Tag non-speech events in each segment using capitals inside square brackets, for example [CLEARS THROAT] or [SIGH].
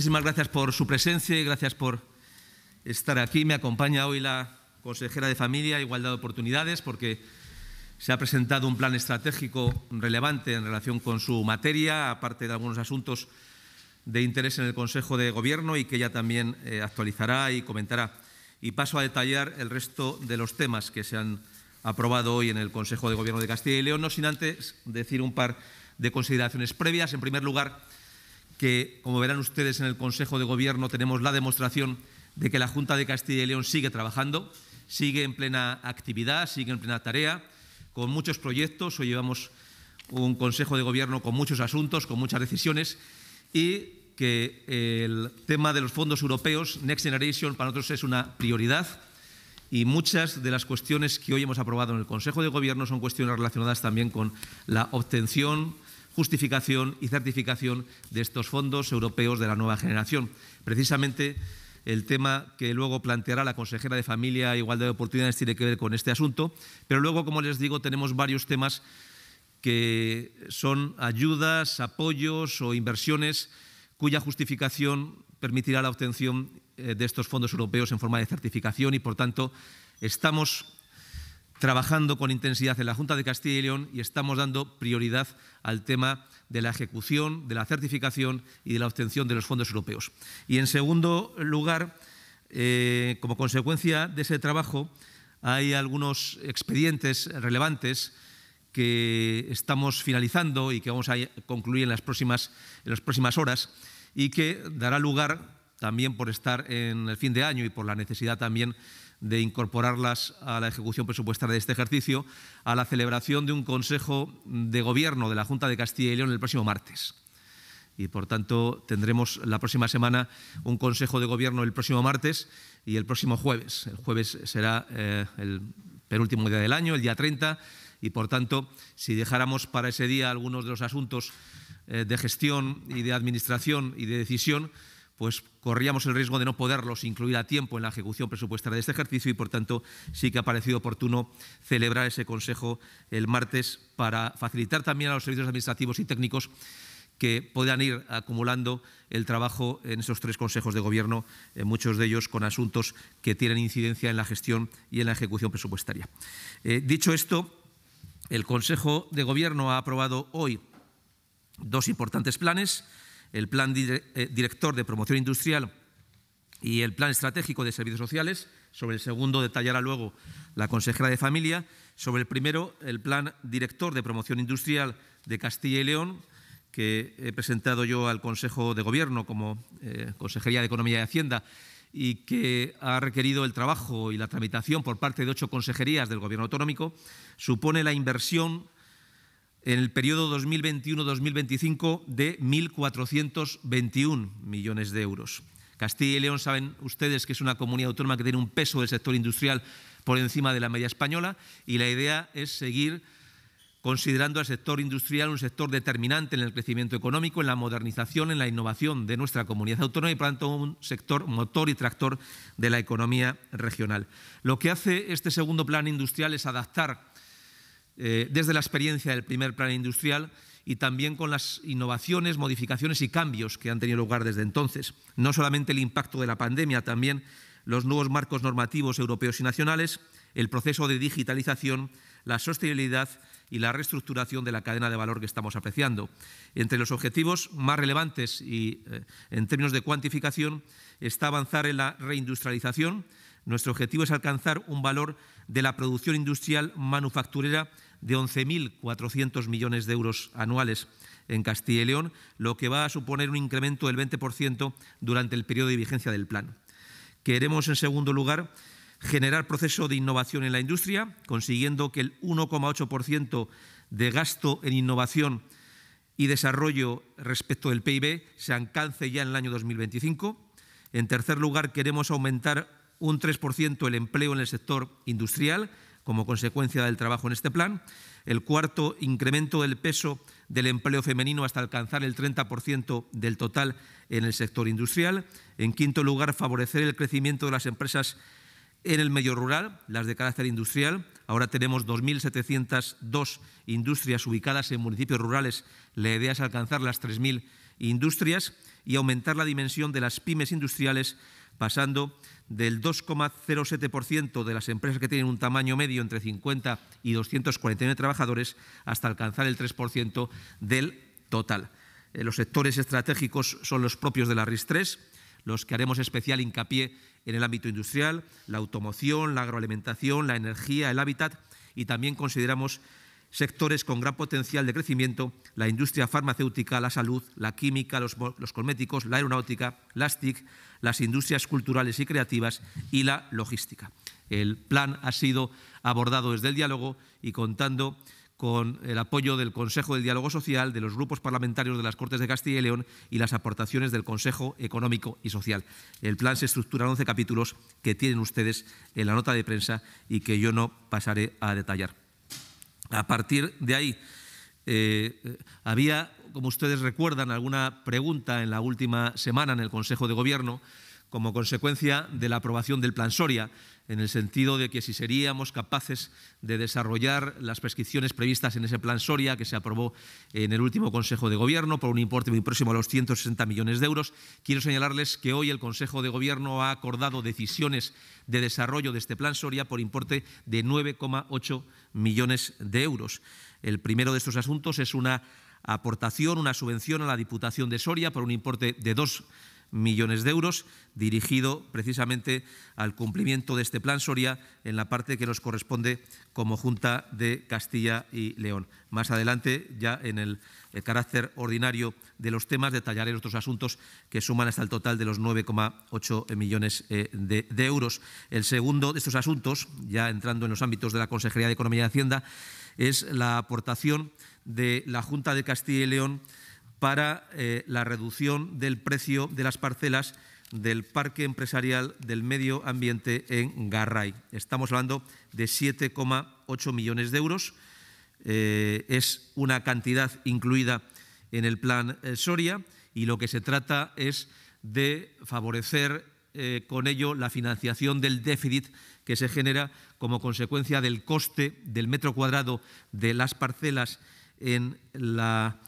Muchísimas gracias por su presencia y gracias por estar aquí. Me acompaña hoy la consejera de Familia, Igualdad de Oportunidades, porque se ha presentado un plan estratégico relevante en relación con su materia, aparte de algunos asuntos de interés en el Consejo de Gobierno y que ella también eh, actualizará y comentará. Y paso a detallar el resto de los temas que se han aprobado hoy en el Consejo de Gobierno de Castilla y León, no sin antes decir un par de consideraciones previas. En primer lugar, que, como verán ustedes en el Consejo de Gobierno, tenemos la demostración de que la Junta de Castilla y León sigue trabajando, sigue en plena actividad, sigue en plena tarea, con muchos proyectos. Hoy llevamos un Consejo de Gobierno con muchos asuntos, con muchas decisiones y que el tema de los fondos europeos, Next Generation, para nosotros es una prioridad y muchas de las cuestiones que hoy hemos aprobado en el Consejo de Gobierno son cuestiones relacionadas también con la obtención, justificación y certificación de estos fondos europeos de la nueva generación. Precisamente el tema que luego planteará la consejera de Familia e Igualdad de Oportunidades tiene que ver con este asunto, pero luego, como les digo, tenemos varios temas que son ayudas, apoyos o inversiones cuya justificación permitirá la obtención eh, de estos fondos europeos en forma de certificación y, por tanto, estamos trabajando con intensidad en la Junta de Castilla y León y estamos dando prioridad al tema de la ejecución, de la certificación y de la obtención de los fondos europeos. Y en segundo lugar, eh, como consecuencia de ese trabajo, hay algunos expedientes relevantes que estamos finalizando y que vamos a concluir en las próximas, en las próximas horas y que dará lugar también por estar en el fin de año y por la necesidad también de incorporarlas a la ejecución presupuestaria de este ejercicio, a la celebración de un Consejo de Gobierno de la Junta de Castilla y León el próximo martes. Y por tanto tendremos la próxima semana un Consejo de Gobierno el próximo martes y el próximo jueves. El jueves será eh, el penúltimo día del año, el día 30, y por tanto, si dejáramos para ese día algunos de los asuntos eh, de gestión y de administración y de decisión, pues corríamos el riesgo de no poderlos incluir a tiempo en la ejecución presupuestaria de este ejercicio y, por tanto, sí que ha parecido oportuno celebrar ese Consejo el martes para facilitar también a los servicios administrativos y técnicos que puedan ir acumulando el trabajo en esos tres consejos de gobierno, eh, muchos de ellos con asuntos que tienen incidencia en la gestión y en la ejecución presupuestaria. Eh, dicho esto, el Consejo de Gobierno ha aprobado hoy dos importantes planes el Plan eh, Director de Promoción Industrial y el Plan Estratégico de Servicios Sociales. Sobre el segundo detallará luego la consejera de Familia. Sobre el primero, el Plan Director de Promoción Industrial de Castilla y León, que he presentado yo al Consejo de Gobierno como eh, Consejería de Economía y Hacienda y que ha requerido el trabajo y la tramitación por parte de ocho consejerías del Gobierno autonómico, supone la inversión en el periodo 2021-2025 de 1.421 millones de euros. Castilla y León saben ustedes que es una comunidad autónoma que tiene un peso del sector industrial por encima de la media española y la idea es seguir considerando al sector industrial un sector determinante en el crecimiento económico, en la modernización, en la innovación de nuestra comunidad autónoma y, por tanto, un sector motor y tractor de la economía regional. Lo que hace este segundo plan industrial es adaptar eh, desde la experiencia del primer plan industrial y también con las innovaciones, modificaciones y cambios que han tenido lugar desde entonces. No solamente el impacto de la pandemia, también los nuevos marcos normativos europeos y nacionales, el proceso de digitalización, la sostenibilidad y la reestructuración de la cadena de valor que estamos apreciando. Entre los objetivos más relevantes y eh, en términos de cuantificación está avanzar en la reindustrialización. Nuestro objetivo es alcanzar un valor de la producción industrial manufacturera de 11.400 millones de euros anuales en Castilla y León, lo que va a suponer un incremento del 20% durante el periodo de vigencia del plan. Queremos, en segundo lugar, generar proceso de innovación en la industria, consiguiendo que el 1,8% de gasto en innovación y desarrollo respecto del PIB se alcance ya en el año 2025. En tercer lugar, queremos aumentar un 3% el empleo en el sector industrial como consecuencia del trabajo en este plan. El cuarto, incremento del peso del empleo femenino hasta alcanzar el 30% del total en el sector industrial. En quinto lugar, favorecer el crecimiento de las empresas en el medio rural, las de carácter industrial. Ahora tenemos 2.702 industrias ubicadas en municipios rurales. La idea es alcanzar las 3.000 industrias y aumentar la dimensión de las pymes industriales pasando del 2,07% de las empresas que tienen un tamaño medio entre 50 y 249 trabajadores hasta alcanzar el 3% del total. Eh, los sectores estratégicos son los propios de la RIS 3, los que haremos especial hincapié en el ámbito industrial, la automoción, la agroalimentación, la energía, el hábitat y también consideramos sectores con gran potencial de crecimiento, la industria farmacéutica, la salud, la química, los, cosméticos, la aeronáutica, las TIC, las industrias culturales y creativas y la logística. El plan ha sido abordado desde el diálogo y contando con el apoyo del Consejo del Diálogo Social, de los grupos parlamentarios de las Cortes de Castilla y León y las aportaciones del Consejo Económico y Social. El plan se estructura en 11 capítulos que tienen ustedes en la nota de prensa y que yo no pasaré a detallar a partir de ahí, eh, había, como ustedes recuerdan, alguna pregunta en la última semana en el Consejo de Gobierno como consecuencia de la aprobación del Plan Soria en el sentido de que si seríamos capaces de desarrollar las prescripciones previstas en ese plan Soria que se aprobó en el último Consejo de Gobierno por un importe muy próximo a los 160 millones de euros, quiero señalarles que hoy el Consejo de Gobierno ha acordado decisiones de desarrollo de este plan Soria por importe de 9,8 millones de euros. El primero de estos asuntos es una aportación, una subvención a la Diputación de Soria por un importe de 2 millones de euros, dirigido precisamente al cumplimiento de este plan Soria en la parte que nos corresponde como Junta de Castilla y León. Más adelante, ya en el, carácter ordinario de los temas, detallaré otros asuntos que suman hasta el total de los 9,8 millones eh, de euros. El segundo de estos asuntos, ya entrando en los ámbitos de la Consejería de Economía y Hacienda, es la aportación de la Junta de Castilla y León para eh, la reducción del precio de las parcelas del Parque Empresarial del Medio Ambiente en Garray. Estamos hablando de 7,8 millones de euros. Eh, es una cantidad incluida en el plan eh, Soria y lo que se trata es de favorecer con ello la financiación del déficit que se genera como consecuencia del coste del metro cuadrado de las parcelas en la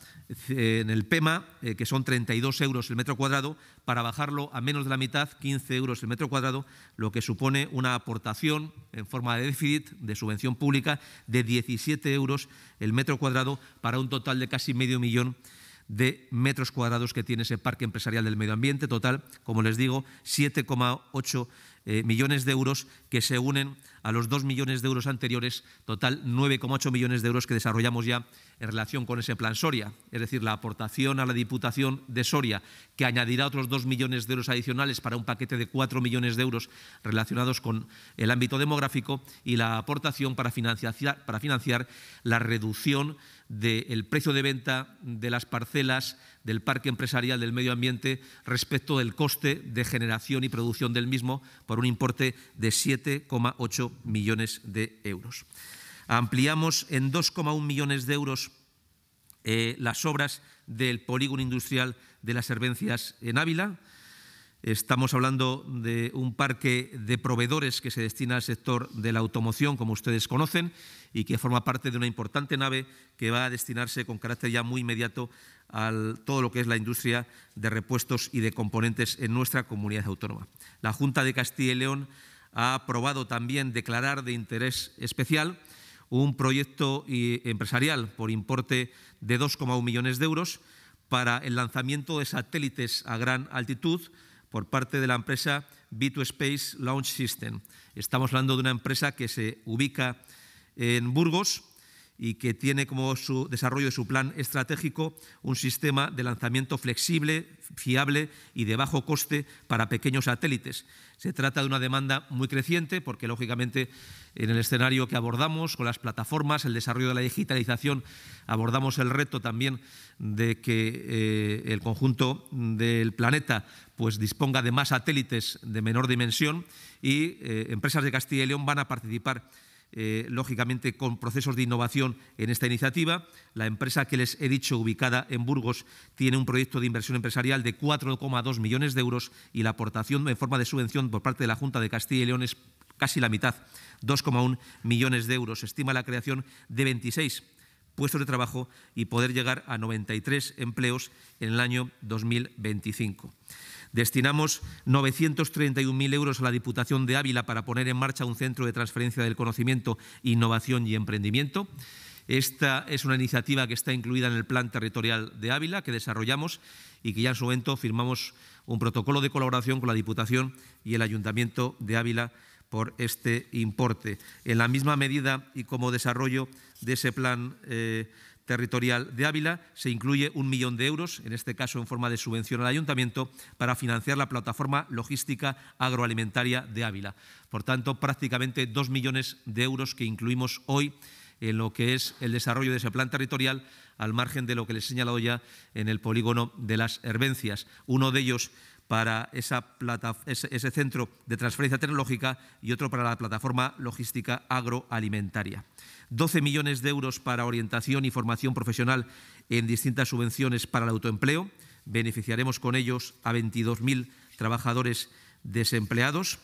en el PEMA, eh, que son 32 euros el metro cuadrado, para bajarlo a menos de la mitad, 15 euros el metro cuadrado, lo que supone una aportación en forma de déficit, de subvención pública, de 17 euros el metro cuadrado, para un total de casi medio millón de metros cuadrados que tiene ese parque empresarial del medio ambiente. Total, como les digo, 7,8 eh, millones de euros que se unen a los 2 millones de euros anteriores. Total, 9,8 millones de euros que desarrollamos ya en relación con ese plan Soria, es decir, la aportación a la Diputación de Soria, que añadirá otros dos millones de euros adicionales para un paquete de cuatro millones de euros relacionados con el ámbito demográfico y la aportación para financiar, para financiar la reducción del precio de venta de las parcelas del parque empresarial del medio ambiente respecto del coste de generación y producción del mismo por un importe de 7,8 millones de euros. Ampliamos en 2,1 millones de euros eh, las obras del polígono industrial de las Servencias en Ávila. Estamos hablando de un parque de proveedores que se destina al sector de la automoción, como ustedes conocen, y que forma parte de una importante nave que va a destinarse con carácter ya muy inmediato a todo lo que es la industria de repuestos y de componentes en nuestra comunidad autónoma. La Junta de Castilla y León ha aprobado también declarar de interés especial un proyecto eh, empresarial por importe de 2,1 millones de euros para el lanzamiento de satélites a gran altitud por parte de la empresa B2Space Launch System. Estamos hablando de una empresa que se ubica en Burgos y que tiene como su desarrollo de su plan estratégico un sistema de lanzamiento flexible, fiable y de bajo coste para pequeños satélites se trata de una demanda muy creciente porque, lógicamente, en el escenario que abordamos con las plataformas, el desarrollo de la digitalización, abordamos el reto también de que eh, el conjunto del planeta pues, disponga de más satélites de menor dimensión y eh, empresas de Castilla y León van a participar eh, lógicamente con procesos de innovación en esta iniciativa. La empresa que les he dicho, ubicada en Burgos, tiene un proyecto de inversión empresarial de 4,2 millones de euros y la aportación en forma de subvención por parte de la Junta de Castilla y León es casi la mitad, 2,1 millones de euros. Se estima la creación de 26 puestos de trabajo y poder llegar a 93 empleos en el año 2025. Destinamos 931.000 euros a la Diputación de Ávila para poner en marcha un centro de transferencia del conocimiento, innovación y emprendimiento. Esta es una iniciativa que está incluida en el Plan Territorial de Ávila que desarrollamos y que ya en su momento firmamos un protocolo de colaboración con la Diputación y el Ayuntamiento de Ávila por este importe. En la misma medida y como desarrollo de ese plan eh, territorial de Ávila se incluye un millón de euros, en este caso en forma de subvención al ayuntamiento, para financiar la plataforma logística agroalimentaria de Ávila. Por tanto, prácticamente dos millones de euros que incluimos hoy en lo que es el desarrollo de ese plan territorial, al margen de lo que les he señalado ya en el polígono de las Herbencias. Uno de ellos para ese centro de transferencia tecnológica y otro para la plataforma logística agroalimentaria. 12 millones de euros para orientación y formación profesional en distintas subvenciones para el autoempleo. Beneficiaremos con ellos a 22.000 trabajadores desempleados.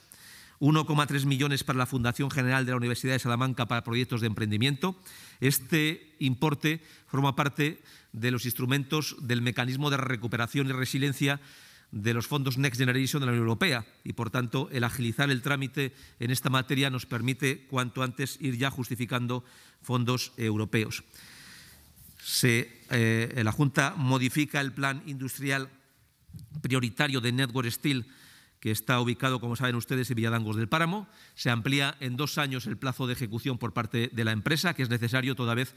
1,3 millones para la Fundación General de la Universidad de Salamanca para proyectos de emprendimiento. Este importe forma parte de los instrumentos del mecanismo de recuperación y resiliencia de los fondos Next Generation de la Unión Europea y, por tanto, el agilizar el trámite en esta materia nos permite cuanto antes ir ya justificando fondos europeos. Eh, la Junta modifica el plan industrial prioritario de Network Steel que está ubicado, como saben ustedes, en Villadangos del Páramo. Se amplía en dos años el plazo de ejecución por parte de la empresa, que es necesario toda vez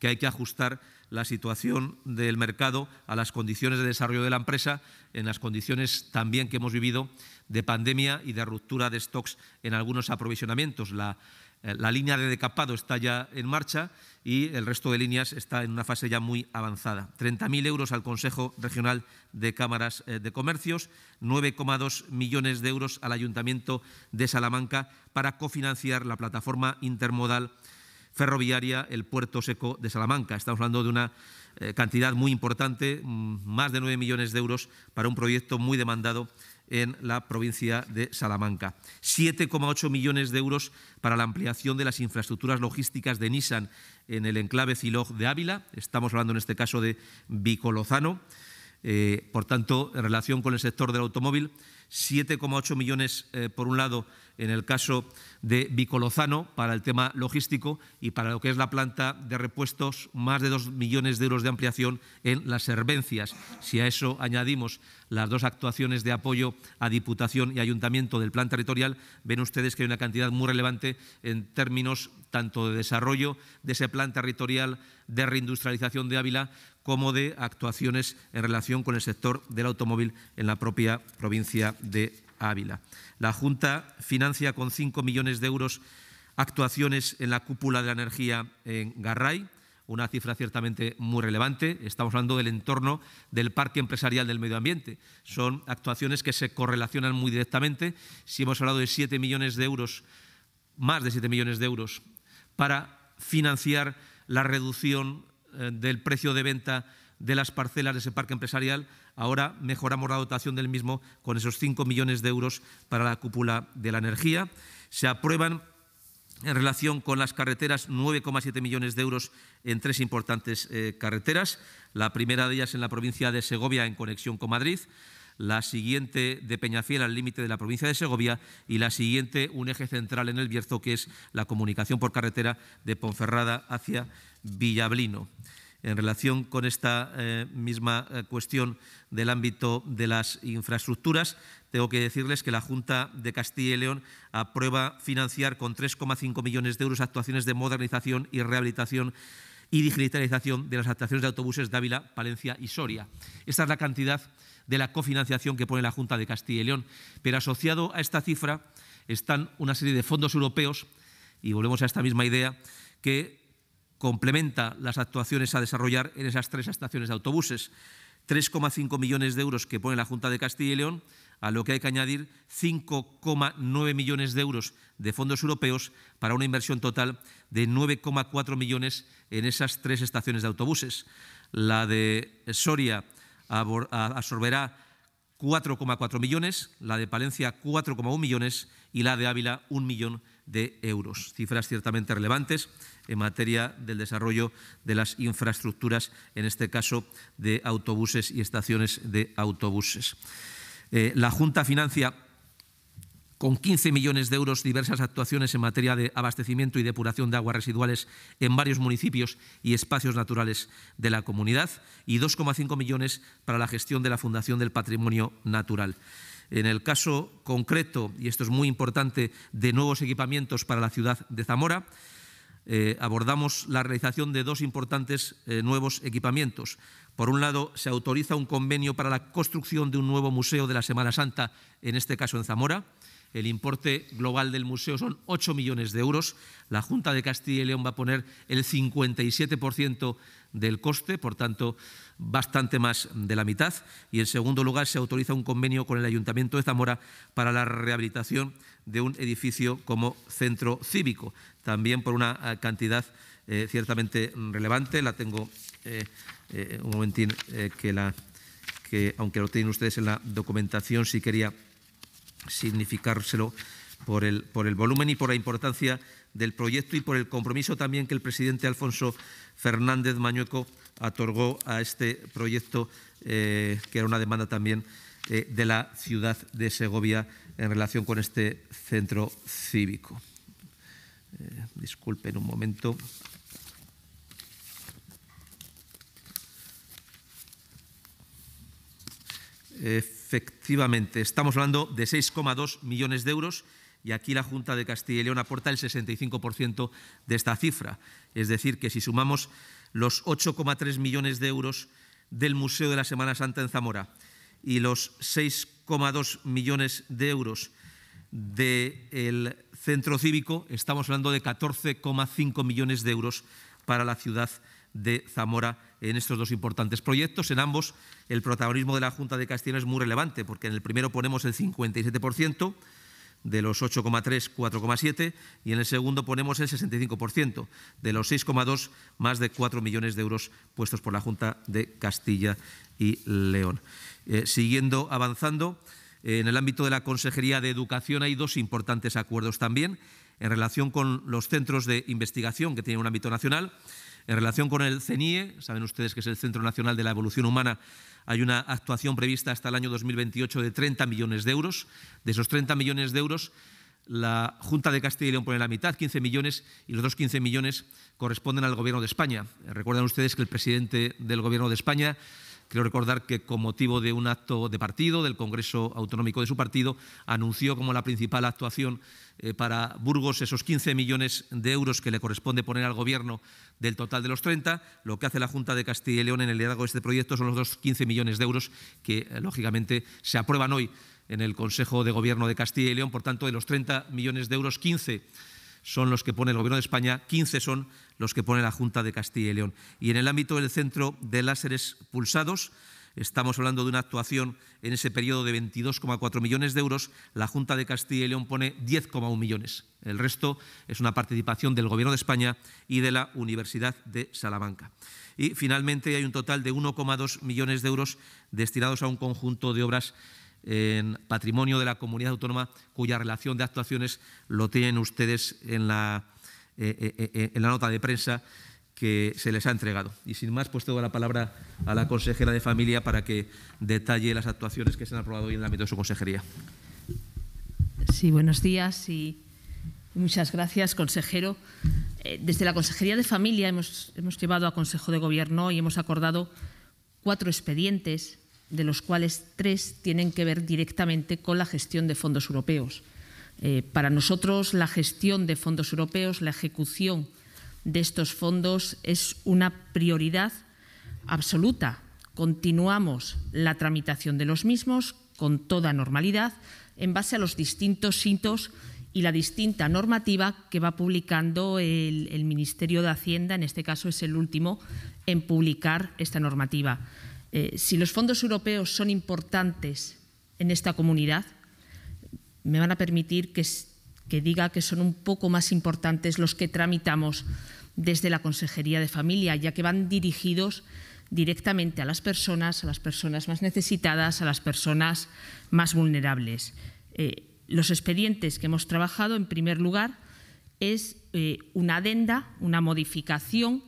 que hay que ajustar la situación del mercado a las condiciones de desarrollo de la empresa, en las condiciones también que hemos vivido de pandemia y de ruptura de stocks en algunos aprovisionamientos. La, eh, la línea de decapado está ya en marcha y el resto de líneas está en una fase ya muy avanzada. 30.000 euros al Consejo Regional de Cámaras eh, de Comercios, 9,2 millones de euros al Ayuntamiento de Salamanca para cofinanciar la plataforma intermodal ferroviaria el puerto seco de Salamanca. Estamos hablando de una eh, cantidad muy importante, mm, más de 9 millones de euros para un proyecto muy demandado en la provincia de Salamanca. 7,8 millones de euros para la ampliación de las infraestructuras logísticas de Nissan en el enclave Cilog de Ávila. Estamos hablando en este caso de Vicolozano. Eh, por tanto, en relación con el sector del automóvil, 7,8 millones eh, por un lado en el caso de Vicolozano para el tema logístico y para lo que es la planta de repuestos, más de dos millones de euros de ampliación en las servencias. Si a eso añadimos las dos actuaciones de apoyo a Diputación y Ayuntamiento del Plan Territorial, ven ustedes que hay una cantidad muy relevante en términos tanto de desarrollo de ese plan territorial de reindustrialización de Ávila como de actuaciones en relación con el sector del automóvil en la propia provincia de Ávila. La Junta financia con 5 millones de euros actuaciones en la cúpula de la energía en Garray, una cifra ciertamente muy relevante. Estamos hablando del entorno del Parque Empresarial del Medio Ambiente. Son actuaciones que se correlacionan muy directamente. Si hemos hablado de 7 millones de euros, más de 7 millones de euros, para financiar la reducción eh, del precio de venta de las parcelas de ese parque empresarial, Ahora mejoramos la dotación del mismo con esos 5 millones de euros para la cúpula de la energía. Se aprueban en relación con las carreteras, 9,7 millones de euros en tres importantes eh, carreteras. La primera de ellas en la provincia de Segovia, en conexión con Madrid. La siguiente de Peñafiel, al límite de la provincia de Segovia. Y la siguiente, un eje central en el Bierzo, que es la comunicación por carretera de Ponferrada hacia Villablino en relación con esta eh, misma eh, cuestión del ámbito de las infraestructuras, tengo que decirles que la Junta de Castilla y León aprueba financiar con 3,5 millones de euros actuaciones de modernización y rehabilitación y digitalización de las actuaciones de autobuses de Ávila, Palencia y Soria. Esta es la cantidad de la cofinanciación que pone la Junta de Castilla y León. Pero asociado a esta cifra están una serie de fondos europeos, y volvemos a esta misma idea, que complementa las actuaciones a desarrollar en esas tres estaciones de autobuses. 3,5 millones de euros que pone la Junta de Castilla y León, a lo que hay que añadir 5,9 millones de euros de fondos europeos para una inversión total de 9,4 millones en esas tres estaciones de autobuses. La de Soria absorberá 4,4 millones, la de Palencia 4,1 millones y la de Ávila 1 millón de euros. Cifras ciertamente relevantes en materia del desarrollo de las infraestructuras, en este caso de autobuses y estaciones de autobuses. Eh, la Junta financia con 15 millones de euros diversas actuaciones en materia de abastecimiento y depuración de aguas residuales en varios municipios y espacios naturales de la comunidad y 2,5 millones para la gestión de la Fundación del Patrimonio Natural. En el caso concreto, y esto es muy importante, de nuevos equipamientos para la ciudad de Zamora, eh, abordamos la realización de dos importantes eh, nuevos equipamientos. Por un lado, se autoriza un convenio para la construcción de un nuevo museo de la Semana Santa, en este caso en Zamora. El importe global del museo son 8 millones de euros. La Junta de Castilla y León va a poner el 57% del coste, por tanto, bastante más de la mitad. Y en segundo lugar, se autoriza un convenio con el Ayuntamiento de Zamora para la rehabilitación de un edificio como centro cívico, también por una eh, cantidad eh, ciertamente relevante. La tengo eh, un momentín que la que aunque lo tienen ustedes en la documentación, sí quería significárselo por el, por el volumen y por la importancia del proyecto y por el compromiso también que el presidente Alfonso Fernández Mañueco otorgó a este proyecto, eh, que era una demanda también eh, de la ciudad de Segovia en relación con este centro cívico. Eh, disculpen un momento. Efectivamente, estamos hablando de 6,2 millones de euros y aquí la Junta de Castilla y León aporta el 65% de esta cifra. Es decir, que si sumamos los 8,3 millones de euros del Museo de la Semana Santa en Zamora y los 6,2 millones de euros del centro cívico, estamos hablando de 14,5 millones de euros para la ciudad de Zamora en estos dos importantes proyectos. En ambos el protagonismo de la Junta de Castilla es muy relevante, porque en el primero ponemos el 57%, de los 8,3, 4,7 y en el segundo ponemos el 65% de los 6,2 más de 4 millones de euros puestos por la Junta de Castilla y León. Eh, siguiendo avanzando, en el ámbito de la Consejería de Educación hay dos importantes acuerdos también en relación con los centros de investigación que tienen un ámbito nacional, en relación con el CENIE, saben ustedes que es el Centro Nacional de la Evolución Humana hay una actuación prevista hasta el año 2028 de 30 millones de euros. De esos 30 millones de euros, la Junta de Castilla y León pone la mitad, 15 millones, y los otros 15 millones corresponden al Gobierno de España. Recuerdan ustedes que el presidente del Gobierno de España, creo recordar que con motivo de un acto de partido, del Congreso Autonómico de su partido, anunció como la principal actuación eh, para Burgos esos 15 millones de euros que le corresponde poner al Gobierno del total de los 30. Lo que hace la Junta de Castilla y León en el liderazgo de este proyecto son los dos 15 millones de euros que, eh, lógicamente, se aprueban hoy en el Consejo de Gobierno de Castilla y León. Por tanto, de los 30 millones de euros, 15 son los que pone el Gobierno de España, 15 son los que pone la Junta de Castilla y León. Y en el ámbito del centro de láseres pulsados, Estamos hablando de una actuación en ese periodo de 22,4 millones de euros. La Junta de Castilla y León pone 10,1 millones. El resto es una participación del Gobierno de España y de la Universidad de Salamanca. Y finalmente hay un total de 1,2 millones de euros destinados a un conjunto de obras en patrimonio de la comunidad autónoma cuya relación de actuaciones lo tienen ustedes en la, eh, eh, eh, en la nota de prensa que se les ha entregado. Y sin más, pues tengo la palabra a la consejera de Familia para que detalle las actuaciones que se han aprobado hoy en el ámbito de su consejería. Sí, buenos días y muchas gracias, consejero. Eh, desde la Consejería de Familia hemos, hemos llevado a Consejo de Gobierno y hemos acordado cuatro expedientes, de los cuales tres tienen que ver directamente con la gestión de fondos europeos. Eh, para nosotros, la gestión de fondos europeos, la ejecución de estos fondos es una prioridad absoluta. Continuamos la tramitación de los mismos con toda normalidad en base a los distintos hitos y la distinta normativa que va publicando el, Ministerio de Hacienda, en este caso es el último en publicar esta normativa. Eh, si los fondos europeos son importantes en esta comunidad, me van a permitir que que diga que son un poco más importantes los que tramitamos desde la Consejería de Familia, ya que van dirigidos directamente a las personas, a las personas más necesitadas, a las personas más vulnerables. Eh, los expedientes que hemos trabajado, en primer lugar, es eh, una adenda, una modificación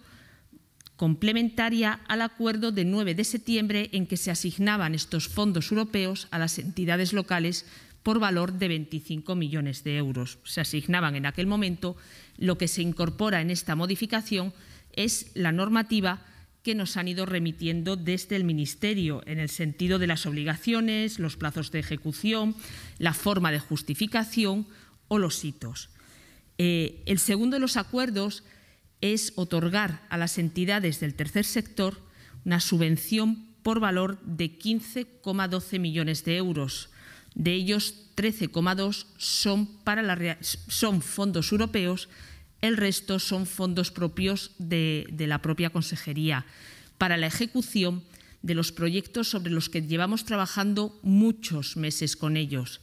complementaria al acuerdo de 9 de septiembre en que se asignaban estos fondos europeos a las entidades locales por valor de 25 millones de euros. Se asignaban en aquel momento. Lo que se incorpora en esta modificación es la normativa que nos han ido remitiendo desde el Ministerio en el sentido de las obligaciones, los plazos de ejecución, la forma de justificación o los hitos. Eh, el segundo de los acuerdos es otorgar a las entidades del tercer sector una subvención por valor de 15,12 millones de euros de ellos, 13,2 son, para la, son fondos europeos, el resto son fondos propios de, de la propia Consejería para la ejecución de los proyectos sobre los que llevamos trabajando muchos meses con ellos.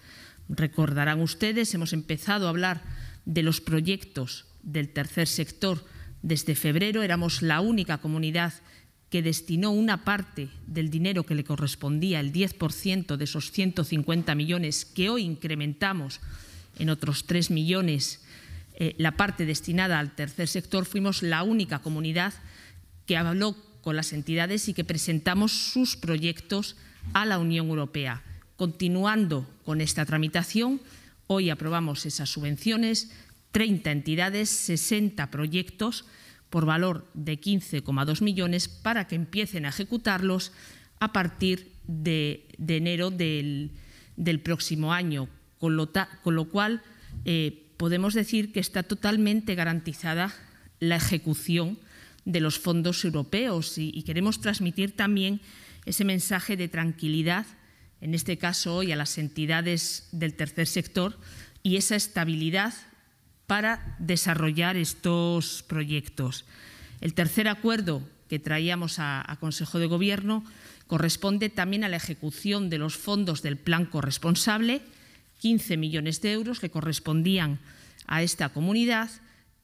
Recordarán ustedes, hemos empezado a hablar de los proyectos del tercer sector desde febrero. Éramos la única comunidad que destinó una parte del dinero que le correspondía, el 10% de esos 150 millones, que hoy incrementamos en otros 3 millones, eh, la parte destinada al tercer sector, fuimos la única comunidad que habló con las entidades y que presentamos sus proyectos a la Unión Europea. Continuando con esta tramitación, hoy aprobamos esas subvenciones, 30 entidades, 60 proyectos por valor de 15,2 millones para que empiecen a ejecutarlos a partir de, enero del, próximo año, con lo, con lo cual eh, podemos decir que está totalmente garantizada la ejecución de los fondos europeos y, y queremos transmitir también ese mensaje de tranquilidad, en este caso hoy a las entidades del tercer sector, y esa estabilidad para desarrollar estos proyectos. El tercer acuerdo que traíamos a, Consejo de Gobierno corresponde también a la ejecución de los fondos del plan corresponsable, 15 millones de euros que correspondían a esta comunidad,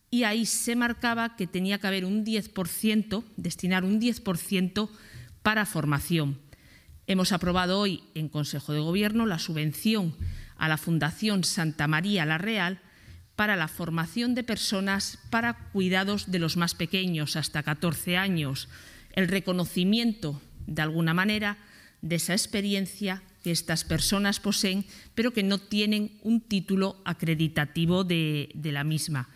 y ahí se marcaba que tenía que haber un 10%, destinar un 10% para formación. Hemos aprobado hoy en Consejo de Gobierno la subvención a la Fundación Santa María la Real para la formación de personas para cuidados de los más pequeños, hasta 14 años, el reconocimiento, de alguna manera, de esa experiencia que estas personas poseen, pero que no tienen un título acreditativo de, la misma.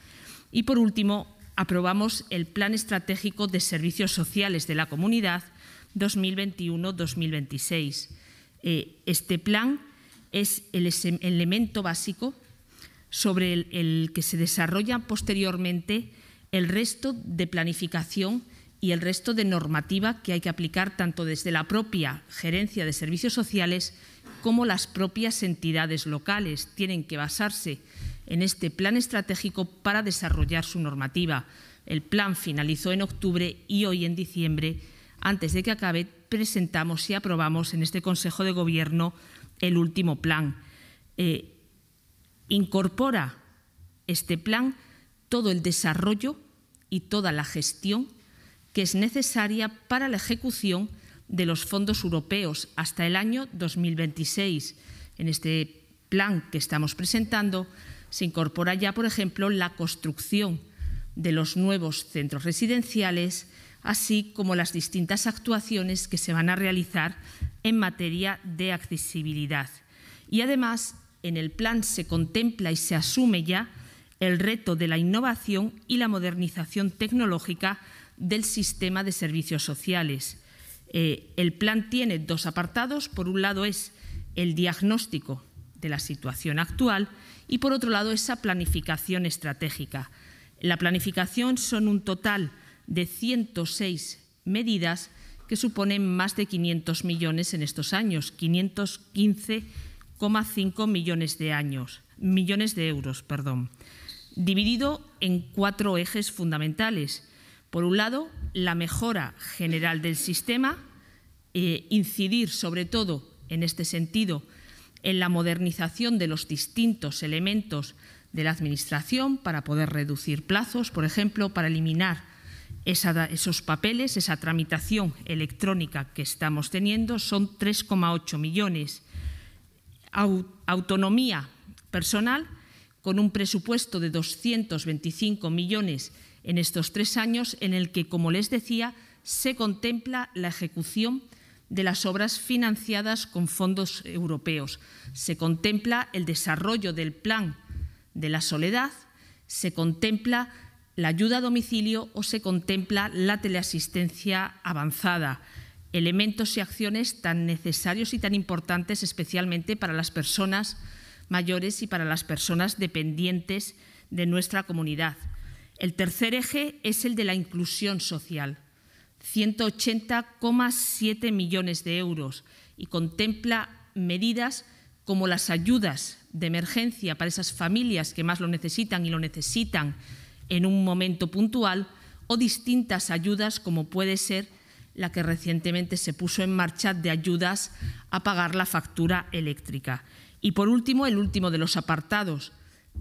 Y por último, aprobamos el Plan Estratégico de Servicios Sociales de la Comunidad 2021-2026. Eh, este plan es el elemento básico sobre el, que se desarrolla posteriormente el resto de planificación y el resto de normativa que hay que aplicar tanto desde la propia gerencia de servicios sociales como las propias entidades locales. Tienen que basarse en este plan estratégico para desarrollar su normativa. El plan finalizó en octubre y hoy en diciembre, antes de que acabe, presentamos y aprobamos en este Consejo de Gobierno el último plan. Eh, incorpora este plan todo el desarrollo y toda la gestión que es necesaria para la ejecución de los fondos europeos hasta el año 2026. En este plan que estamos presentando se incorpora ya, por ejemplo, la construcción de los nuevos centros residenciales, así como las distintas actuaciones que se van a realizar en materia de accesibilidad. Y además en el plan se contempla y se asume ya el reto de la innovación y la modernización tecnológica del sistema de servicios sociales. Eh, el plan tiene dos apartados. Por un lado es el diagnóstico de la situación actual y por otro lado esa planificación estratégica. La planificación son un total de 106 medidas que suponen más de 500 millones en estos años, 515 millones 1,5 millones de años, millones de euros, perdón, dividido en cuatro ejes fundamentales. Por un lado, la mejora general del sistema, eh, incidir sobre todo en este sentido en la modernización de los distintos elementos de la Administración para poder reducir plazos, por ejemplo, para eliminar esos papeles, esa tramitación electrónica que estamos teniendo, son 3,8 millones autonomía personal con un presupuesto de 225 millones en estos tres años en el que, como les decía, se contempla la ejecución de las obras financiadas con fondos europeos. Se contempla el desarrollo del plan de la soledad, se contempla la ayuda a domicilio o se contempla la teleasistencia avanzada elementos y acciones tan necesarios y tan importantes, especialmente para las personas mayores y para las personas dependientes de nuestra comunidad. El tercer eje es el de la inclusión social, 180,7 millones de euros, y contempla medidas como las ayudas de emergencia para esas familias que más lo necesitan y lo necesitan en un momento puntual, o distintas ayudas como puede ser la que recientemente se puso en marcha de ayudas a pagar la factura eléctrica. Y por último, el último de los apartados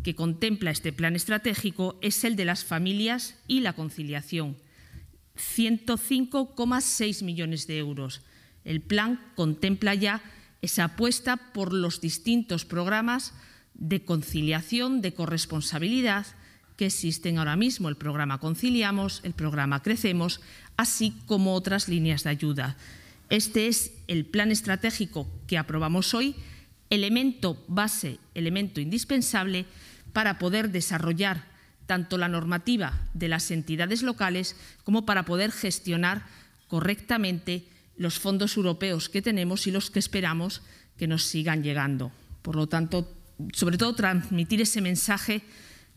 que contempla este plan estratégico es el de las familias y la conciliación. 105,6 millones de euros. El plan contempla ya esa apuesta por los distintos programas de conciliación, de corresponsabilidad que existen ahora mismo, el programa Conciliamos, el programa Crecemos, así como otras líneas de ayuda. Este es el plan estratégico que aprobamos hoy, elemento base, elemento indispensable para poder desarrollar tanto la normativa de las entidades locales como para poder gestionar correctamente los fondos europeos que tenemos y los que esperamos que nos sigan llegando. Por lo tanto, sobre todo transmitir ese mensaje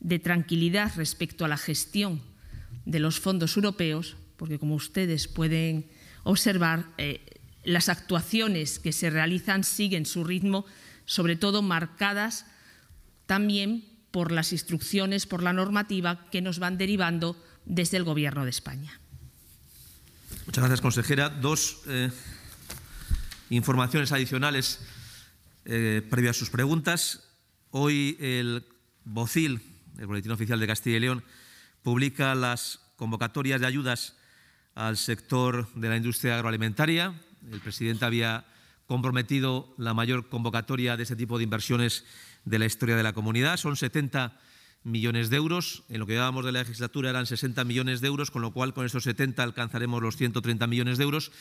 de tranquilidad respecto a la gestión de los fondos europeos, porque como ustedes pueden observar, eh, las actuaciones que se realizan siguen su ritmo, sobre todo marcadas también por las instrucciones, por la normativa que nos van derivando desde el Gobierno de España. Muchas gracias, consejera. Dos eh, informaciones adicionales eh, previas a sus preguntas. Hoy el BOCIL el Boletín Oficial de Castilla y León, publica las convocatorias de ayudas al sector de la industria agroalimentaria. El presidente había comprometido la mayor convocatoria de este tipo de inversiones de la historia de la comunidad. Son 70 millones de euros. En lo que llevábamos de la legislatura eran 60 millones de euros, con lo cual con estos 70 alcanzaremos los 130 millones de euros.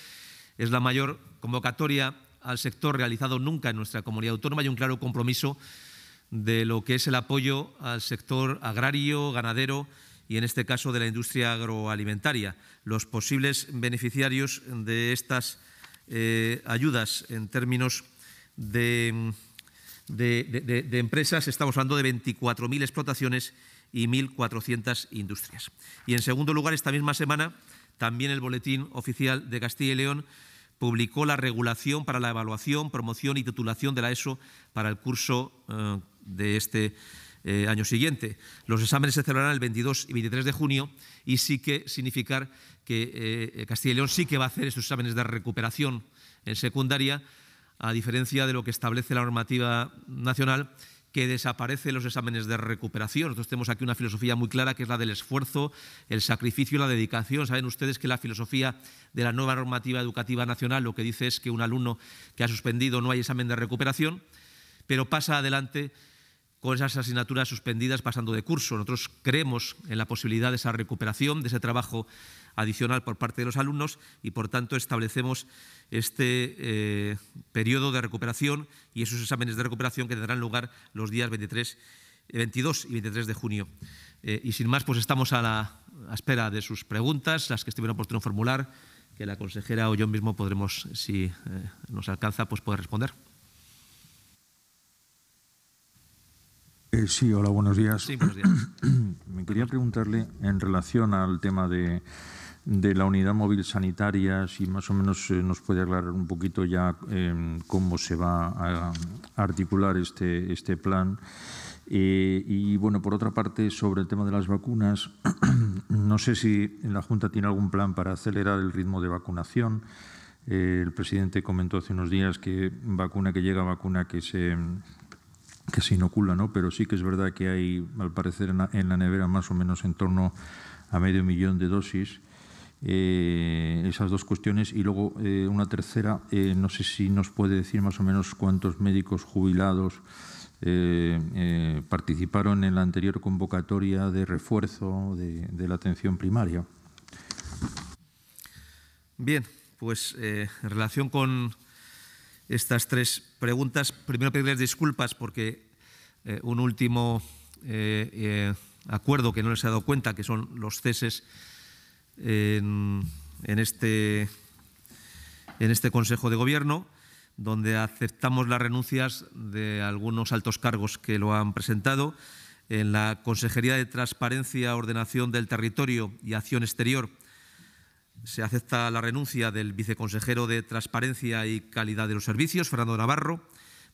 Es la mayor convocatoria al sector realizado nunca en nuestra comunidad autónoma y un claro compromiso de lo que es el apoyo al sector agrario, ganadero y en este caso de la industria agroalimentaria. Los posibles beneficiarios de estas eh, ayudas en términos de, empresas, estamos hablando de 24.000 explotaciones y 1.400 industrias. Y en segundo lugar, esta misma semana, también el Boletín Oficial de Castilla y León publicó la regulación para la evaluación, promoción y titulación de la ESO para el curso eh, de este eh, año siguiente. Los exámenes se celebrarán el 22 y 23 de junio y sí que significar que eh, Castilla y León sí que va a hacer esos exámenes de recuperación en secundaria, a diferencia de lo que establece la normativa nacional que desaparece los exámenes de recuperación. Nosotros tenemos aquí una filosofía muy clara que es la del esfuerzo, el sacrificio y la dedicación. Saben ustedes que la filosofía de la nueva normativa educativa nacional lo que dice es que un alumno que ha suspendido no hay examen de recuperación, pero pasa adelante con esas asignaturas suspendidas pasando de curso. Nosotros creemos en la posibilidad de esa recuperación, de ese trabajo adicional por parte de los alumnos y, por tanto, establecemos este eh, periodo de recuperación y esos exámenes de recuperación que tendrán lugar los días 23, 22 eh, y 23 de junio. Eh, y sin más, pues estamos a la espera de sus preguntas, las que estuvieron oportuno formular, que la consejera o yo mismo podremos, si nos alcanza, pues poder responder. Eh, sí, hola, buenos días. Sí, buenos días. [CLEARS THROAT] Me quería preguntarle en relación al tema de, de la unidad móvil sanitaria, si más o menos eh, nos puede aclarar un poquito ya em, cómo se va a, articular este, este plan. Eh, y bueno, por otra parte, sobre el tema de las vacunas, [CLEARS THROAT] no sé si la Junta tiene algún plan para acelerar el ritmo de vacunación. el presidente comentó hace unos días que vacuna que llega, vacuna que se que se inocula, ¿no? pero sí que es verdad que hay, al parecer, en la, nevera más o menos en torno a medio millón de dosis. Eh, esas dos cuestiones y luego eh, una tercera, eh, no sé si nos puede decir más o menos cuántos médicos jubilados participaron en la anterior convocatoria de refuerzo de la atención primaria. Bien, pues en relación con, estas tres preguntas. Primero pedirles disculpas porque eh, un último eh, eh, acuerdo que no les he dado cuenta, que son los ceses en, este, en este Consejo de Gobierno, donde aceptamos las renuncias de algunos altos cargos que lo han presentado. En la Consejería de Transparencia, Ordenación del Territorio y Acción Exterior se acepta la renuncia del viceconsejero de Transparencia y Calidad de los Servicios, Fernando Navarro,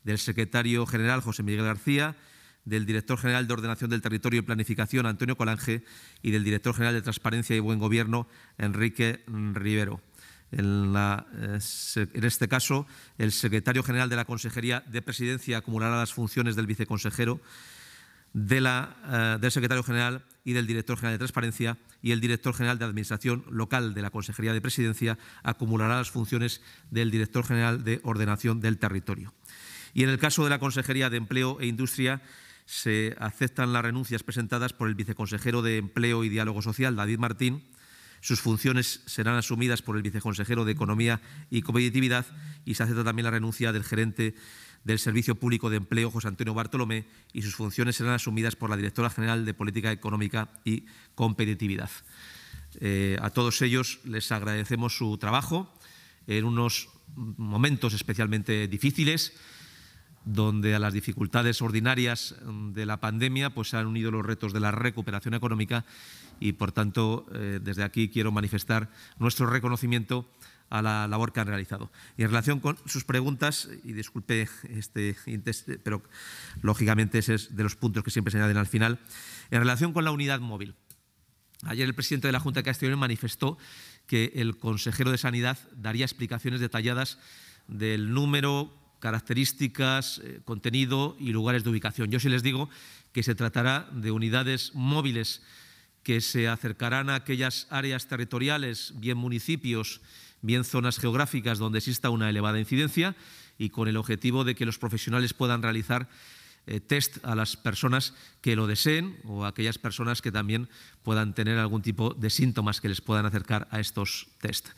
del secretario general José Miguel García, del director general de Ordenación del Territorio y Planificación, Antonio Colange, y del director general de Transparencia y Buen Gobierno, Enrique Rivero. En, eh, en, este caso, el secretario general de la Consejería de Presidencia acumulará las funciones del viceconsejero eh, del secretario general y del director general de Transparencia y el director general de Administración Local de la Consejería de Presidencia acumulará las funciones del director general de Ordenación del Territorio. Y en el caso de la Consejería de Empleo e Industria, se aceptan las renuncias presentadas por el viceconsejero de Empleo y Diálogo Social, David Martín. Sus funciones serán asumidas por el viceconsejero de Economía y Competitividad y se acepta también la renuncia del gerente del Servicio Público de Empleo, José Antonio Bartolomé, y sus funciones serán asumidas por la Directora General de Política Económica y Competitividad. Eh, a todos ellos les agradecemos su trabajo en unos momentos especialmente difíciles, donde a las dificultades ordinarias de la pandemia pues, se han unido los retos de la recuperación económica y, por tanto, eh, desde aquí quiero manifestar nuestro reconocimiento a la labor que han realizado. Y en relación con sus preguntas, y disculpe este pero lógicamente ese es de los puntos que siempre se añaden al final, en relación con la unidad móvil. Ayer el presidente de la Junta de Castellón manifestó que el consejero de Sanidad daría explicaciones detalladas del número, características, eh, contenido y lugares de ubicación. Yo sí les digo que se tratará de unidades móviles que se acercarán a aquellas áreas territoriales, bien municipios, también zonas geográficas donde exista una elevada incidencia y con el objetivo de que los profesionales puedan realizar eh, test a las personas que lo deseen o aquellas personas que también puedan tener algún tipo de síntomas que les puedan acercar a estos test.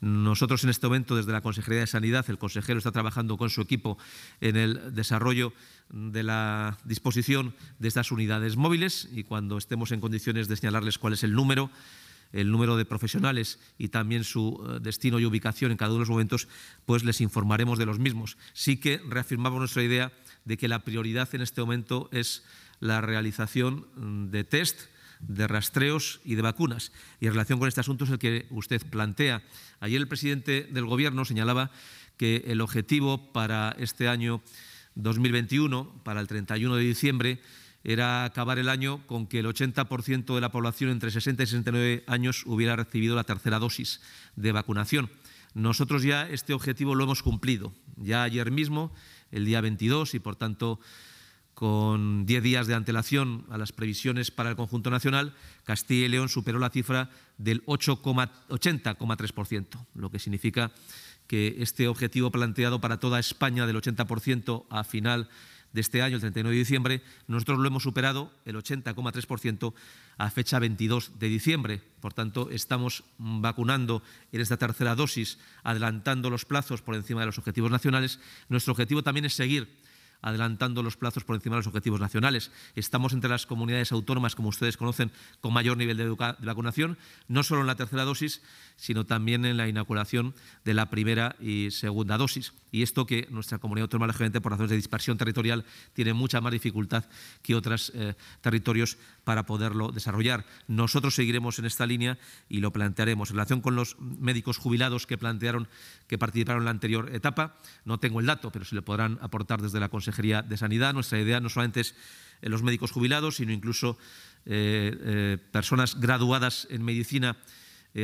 Nosotros en este momento desde la Consejería de Sanidad, el consejero está trabajando con su equipo en el desarrollo de la disposición de estas unidades móviles y cuando estemos en condiciones de señalarles cuál es el número, el número de profesionales y también su eh, destino y ubicación en cada uno de los momentos, pues les informaremos de los mismos. Sí que reafirmamos nuestra idea de que la prioridad en este momento es la realización mm, de test, de rastreos y de vacunas. Y en relación con este asunto es el que usted plantea. Ayer el presidente del Gobierno señalaba que el objetivo para este año 2021, para el 31 de diciembre, era acabar el año con que el 80% de la población entre 60 y 69 años hubiera recibido la tercera dosis de vacunación. Nosotros ya este objetivo lo hemos cumplido. Ya ayer mismo, el día 22, y por tanto con 10 días de antelación a las previsiones para el conjunto nacional, Castilla y León superó la cifra del 80,3%, lo que significa que este objetivo planteado para toda España del 80% a final de este año, el 31 de diciembre, nosotros lo hemos superado el 80,3% a fecha 22 de diciembre. Por tanto, estamos vacunando en esta tercera dosis, adelantando los plazos por encima de los objetivos nacionales. Nuestro objetivo también es seguir adelantando los plazos por encima de los objetivos nacionales. Estamos entre las comunidades autónomas, como ustedes conocen, con mayor nivel de, vacunación, no solo en la tercera dosis, sino también en la inoculación de la primera y segunda dosis. Y esto que nuestra comunidad autónoma, lógicamente, por razones de dispersión territorial, tiene mucha más dificultad que otros eh, territorios para poderlo desarrollar. Nosotros seguiremos en esta línea y lo plantearemos. En relación con los médicos jubilados que plantearon que participaron en la anterior etapa, no tengo el dato, pero se le podrán aportar desde la Consejería de Sanidad. Nuestra idea no solamente es eh, los médicos jubilados, sino incluso eh, eh, personas graduadas en medicina,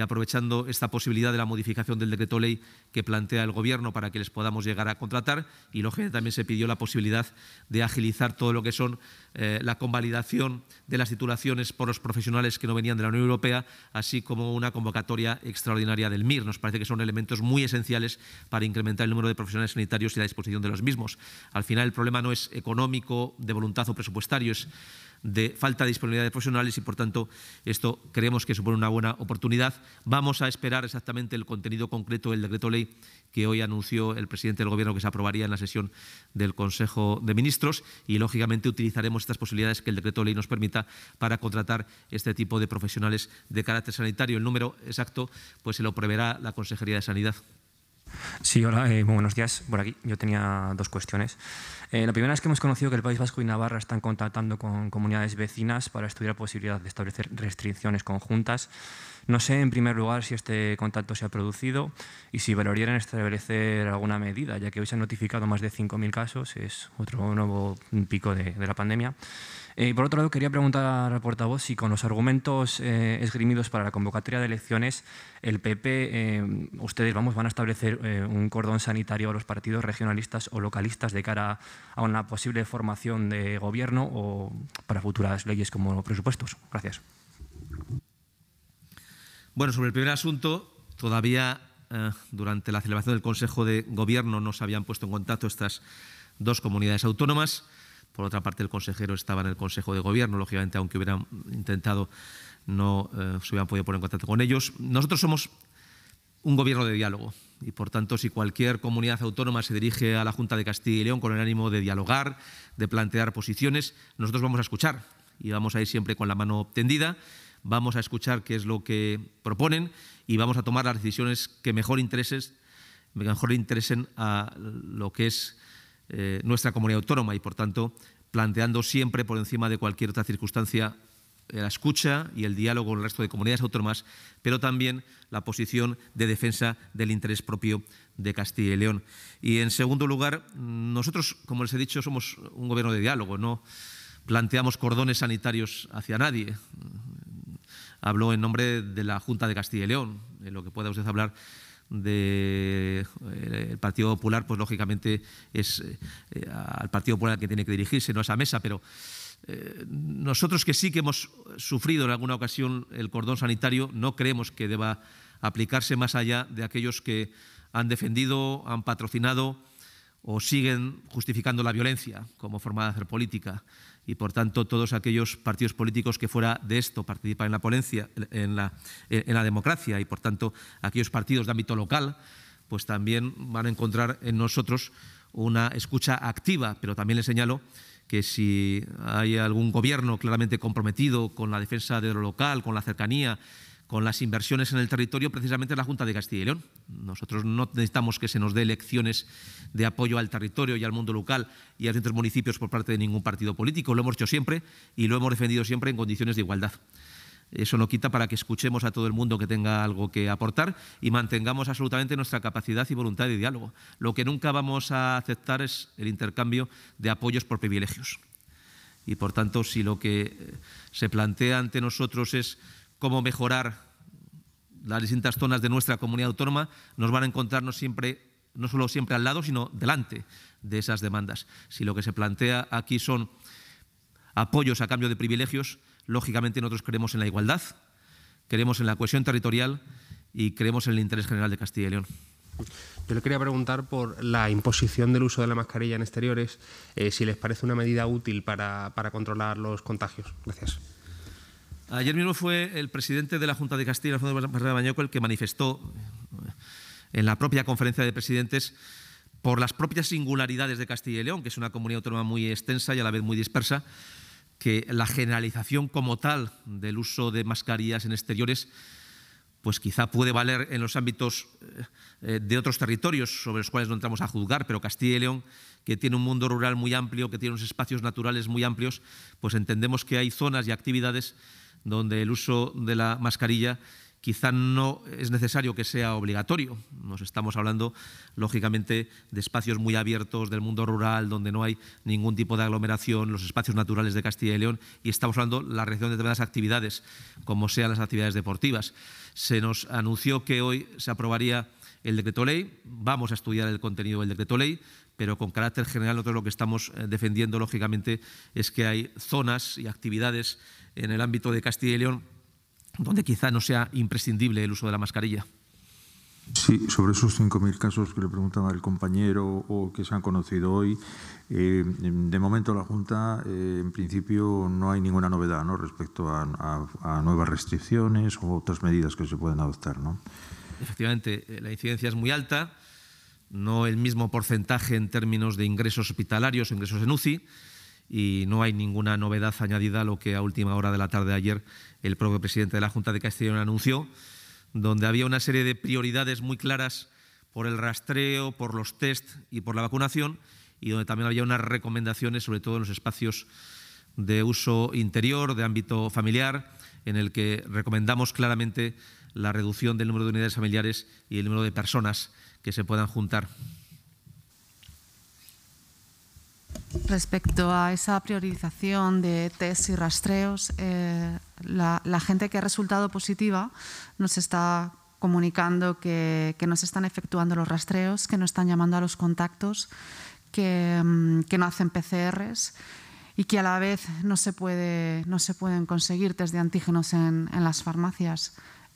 aprovechando esta posibilidad de la modificación del decreto ley que plantea el Gobierno para que les podamos llegar a contratar y, lógicamente, también se pidió la posibilidad de agilizar todo lo que son eh, la convalidación de las titulaciones por los profesionales que no venían de la Unión Europea, así como una convocatoria extraordinaria del MIR. Nos parece que son elementos muy esenciales para incrementar el número de profesionales sanitarios y la disposición de los mismos. Al final, el problema no es económico, de voluntad o presupuestario, es de falta de disponibilidad de profesionales y, por tanto, esto creemos que supone una buena oportunidad. Vamos a esperar exactamente el contenido concreto del decreto ley que hoy anunció el presidente del Gobierno que se aprobaría en la sesión del Consejo de Ministros y, lógicamente, utilizaremos estas posibilidades que el decreto de ley nos permita para contratar este tipo de profesionales de carácter sanitario. El número exacto pues, se lo preverá la Consejería de Sanidad. Sí, hola, eh, buenos días. Por aquí yo tenía dos cuestiones. Eh, la primera es que hemos conocido que el País Vasco y Navarra están contactando con comunidades vecinas para estudiar la posibilidad de establecer restricciones conjuntas. No sé, en primer lugar, si este contacto se ha producido y si valorarían establecer alguna medida, ya que hoy se han notificado más de 5.000 casos, es otro nuevo pico de, de la pandemia. Eh, por otro lado, quería preguntar al portavoz si con los argumentos eh, esgrimidos para la convocatoria de elecciones, el PP, eh, ustedes vamos, van a establecer un cordón sanitario a los partidos regionalistas o localistas de cara a una posible formación de gobierno o para futuras leyes como presupuestos. Gracias. Bueno, sobre el primer asunto, todavía durante la celebración del Consejo de Gobierno no se habían puesto en contacto estas dos comunidades autónomas. Por otra parte, el consejero estaba en el Consejo de Gobierno, lógicamente, aunque hubieran intentado, no eh, se hubieran podido poner en contacto con ellos. Nosotros somos un gobierno de diálogo y, por tanto, si cualquier comunidad autónoma se dirige a la Junta de Castilla y León con el ánimo de dialogar, de plantear posiciones, nosotros vamos a escuchar y vamos a ir siempre con la mano tendida vamos a escuchar qué es lo que proponen y vamos a tomar las decisiones que mejor intereses, mejor interesen a lo que es eh, nuestra comunidad autónoma y, por tanto, planteando siempre por encima de cualquier otra circunstancia eh, la escucha y el diálogo con el resto de comunidades autónomas, pero también la posición de defensa del interés propio de Castilla y León. Y en segundo lugar, nosotros, como les he dicho, somos un gobierno de diálogo, no planteamos cordones sanitarios hacia nadie. Hablo en nombre de la Junta de Castilla y León, en lo que pueda usted hablar de eh, Partido Popular, pues lógicamente es eh, eh, al Partido Popular que tiene que dirigirse, no a esa mesa, pero nosotros que sí que hemos sufrido en alguna ocasión el cordón sanitario, no creemos que deba aplicarse más allá de aquellos que han defendido, han patrocinado o siguen justificando la violencia como forma de hacer política y por tanto todos aquellos partidos políticos que fuera de esto participan en la en la democracia y por tanto aquellos partidos de ámbito local, pues también van a encontrar en nosotros una escucha activa, pero también les señalo que si hay algún gobierno claramente comprometido con la defensa de lo local, con la cercanía con las inversiones en el territorio precisamente la Junta de Castilla y León. Nosotros no necesitamos que se nos dé lecciones de apoyo al territorio y al mundo local y a nuestros municipios por parte de ningún partido político. Lo hemos hecho siempre y lo hemos defendido siempre en condiciones de igualdad. Eso no quita para que escuchemos a todo el mundo que tenga algo que aportar y mantengamos absolutamente nuestra capacidad y voluntad de diálogo. Lo que nunca vamos a aceptar es el intercambio de apoyos por privilegios. Y por tanto, si lo que se plantea ante nosotros es cómo mejorar las distintas zonas de nuestra comunidad autónoma, nos van a encontrarnos siempre, no solo siempre al lado, sino delante de esas demandas. Si lo que se plantea aquí son apoyos a cambio de privilegios, lógicamente nosotros creemos en la igualdad, creemos en la cohesión territorial y creemos en el interés general de Castilla y León. Yo le quería preguntar por la imposición del uso de la mascarilla en exteriores, eh, si les parece una medida útil para, para controlar los contagios. Gracias. Ayer mismo fue el presidente de la Junta de Castilla, Alfonso de el que manifestó eh, en la propia conferencia de presidentes por las propias singularidades de Castilla y León, que es una comunidad autónoma muy extensa y a la vez muy dispersa, que la generalización como tal del uso de mascarillas en exteriores pues quizá puede valer en los ámbitos eh, eh, de otros territorios sobre los cuales no entramos a juzgar, pero Castilla y León, que tiene un mundo rural muy amplio, que tiene unos espacios naturales muy amplios, pues entendemos que hay zonas y actividades donde el uso de la mascarilla quizá no es necesario que sea obligatorio. Nos estamos hablando, lógicamente, de espacios muy abiertos del mundo rural, donde no hay ningún tipo de aglomeración, los espacios naturales de Castilla y León, y estamos hablando de la realización de determinadas actividades, como sean las actividades deportivas. Se nos anunció que hoy se aprobaría el decreto ley, vamos a estudiar el contenido del decreto ley, pero con carácter general nosotros lo que estamos eh, defendiendo, lógicamente, es que hay zonas y actividades en el ámbito de Castilla y León, donde quizá no sea imprescindible el uso de la mascarilla. Sí, sobre esos 5.000 casos que le preguntaba el compañero o que se han conocido hoy, eh, de momento la Junta, eh, en principio, no hay ninguna novedad ¿no? respecto a, nuevas restricciones o otras medidas que se pueden adoptar. ¿no? Efectivamente, eh, la incidencia es muy alta, no el mismo porcentaje en términos de ingresos hospitalarios o ingresos en UCI, y no hay ninguna novedad añadida a lo que a última hora de la tarde de ayer el propio presidente de la Junta de Castellón anunció, donde había una serie de prioridades muy claras por el rastreo, por los test y por la vacunación, y donde también había unas recomendaciones, sobre todo en los espacios de uso interior, de ámbito familiar, en el que recomendamos claramente la reducción del número de unidades familiares y el número de personas que se puedan juntar. Respecto a esa priorización de test y rastreos, eh, la, gente que ha resultado positiva nos está comunicando que, que, nos están efectuando los rastreos, que no están llamando a los contactos, que, mm, no hacen PCRs y que a la vez no se, puede, no se pueden conseguir test de antígenos en las farmacias.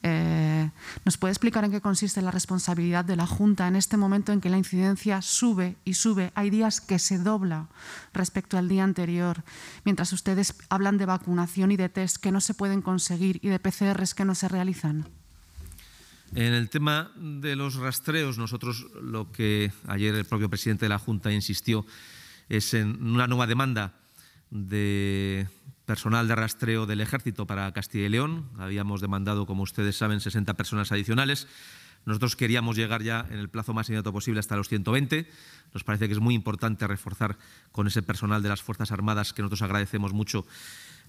Eh, ¿Nos puede explicar en qué consiste la responsabilidad de la Junta en este momento en que la incidencia sube y sube? Hay días que se dobla respecto al día anterior, mientras ustedes hablan de vacunación y de test que no se pueden conseguir y de PCRs que no se realizan. En el tema de los rastreos, nosotros lo que ayer el propio presidente de la Junta insistió es en una nueva demanda de personal de rastreo del ejército para Castilla y León. Habíamos demandado, como ustedes saben, 60 personas adicionales. Nosotros queríamos llegar ya en el plazo más inmediato posible hasta los 120. Nos parece que es muy importante reforzar con ese personal de las Fuerzas Armadas, que nosotros agradecemos mucho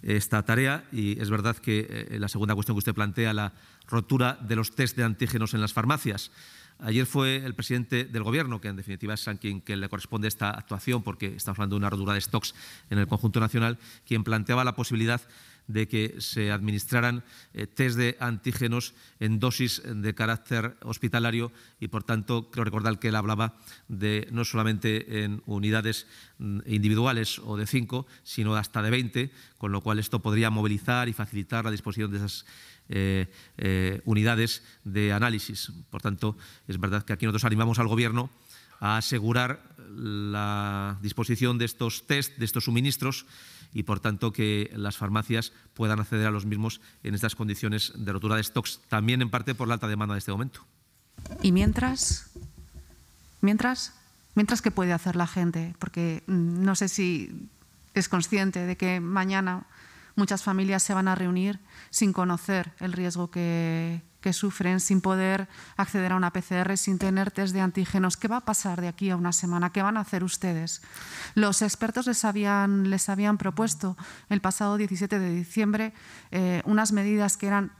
eh, esta tarea. Y es verdad que eh, la segunda cuestión que usted plantea, la rotura de los test de antígenos en las farmacias. Ayer fue el presidente del Gobierno, que en definitiva es a quien, le corresponde esta actuación, porque estamos hablando de una rodura de stocks en el conjunto nacional, quien planteaba la posibilidad de que se administraran tests eh, test de antígenos en dosis de carácter hospitalario y, por tanto, creo recordar que él hablaba de no solamente en unidades mm, individuales o de cinco, sino hasta de 20, con lo cual esto podría movilizar y facilitar la disposición de esas eh, eh, unidades de análisis. Por tanto, es verdad que aquí nosotros animamos al Gobierno a asegurar la disposición de estos test, de estos suministros y, por tanto, que las farmacias puedan acceder a los mismos en estas condiciones de rotura de stocks, también en parte por la alta demanda de este momento. ¿Y mientras? ¿Mientras? ¿Mientras qué puede hacer la gente? Porque mm, no sé si es consciente de que mañana Muchas familias se van a reunir sin conocer el riesgo que, que sufren sin poder acceder a una PCR, sin tener test de antígenos. ¿Qué va a pasar de aquí a una semana? ¿Qué van a hacer ustedes? Los expertos les habían, les habían propuesto el pasado 17 de diciembre eh, unas medidas que eran,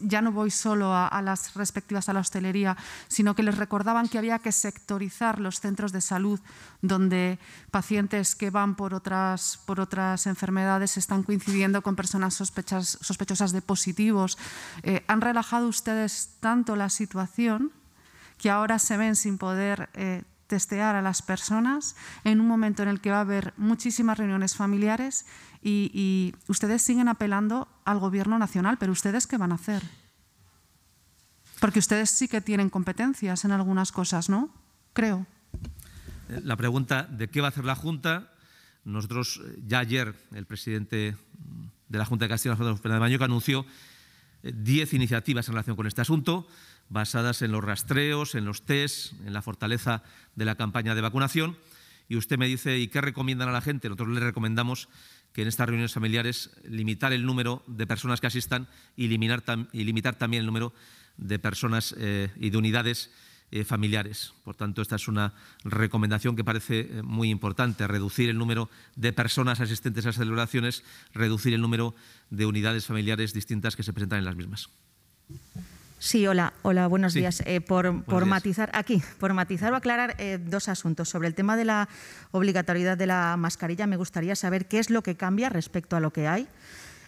ya no voy solo a, las respectivas a la hostelería, sino que les recordaban que había que sectorizar los centros de salud donde pacientes que van por otras, por otras enfermedades están coincidiendo con personas sospechas, sospechosas de positivos. Eh, han relajado ustedes tanto la situación que ahora se ven sin poder eh, testear a las personas en un momento en el que va a haber muchísimas reuniones familiares y, ustedes siguen apelando al gobierno nacional, pero ustedes qué van a hacer? Porque ustedes sí que tienen competencias en algunas cosas, ¿no? Creo. Eh, la pregunta de qué va a hacer la Junta, nosotros eh, ya ayer el presidente de la Junta de Castilla, y Fernández de que anunció 10 iniciativas en relación con este asunto, basadas en los rastreos, en los tests, en la fortaleza de la campaña de vacunación. Y usted me dice, ¿y qué recomiendan a la gente? Nosotros le recomendamos que en estas reuniones familiares limitar el número de personas que asistan y, limitar, también el número de personas eh, y de unidades eh, familiares. Por tanto, esta es una recomendación que parece eh, muy importante, reducir el número de personas asistentes a celebraciones, reducir el número de unidades familiares distintas que se presentan en las mismas. Sí, hola, hola, buenos días. Eh, por, matizar, aquí, por matizar o aclarar dos asuntos. Sobre el tema de la obligatoriedad de la mascarilla, me gustaría saber qué es lo que cambia respecto a lo que hay.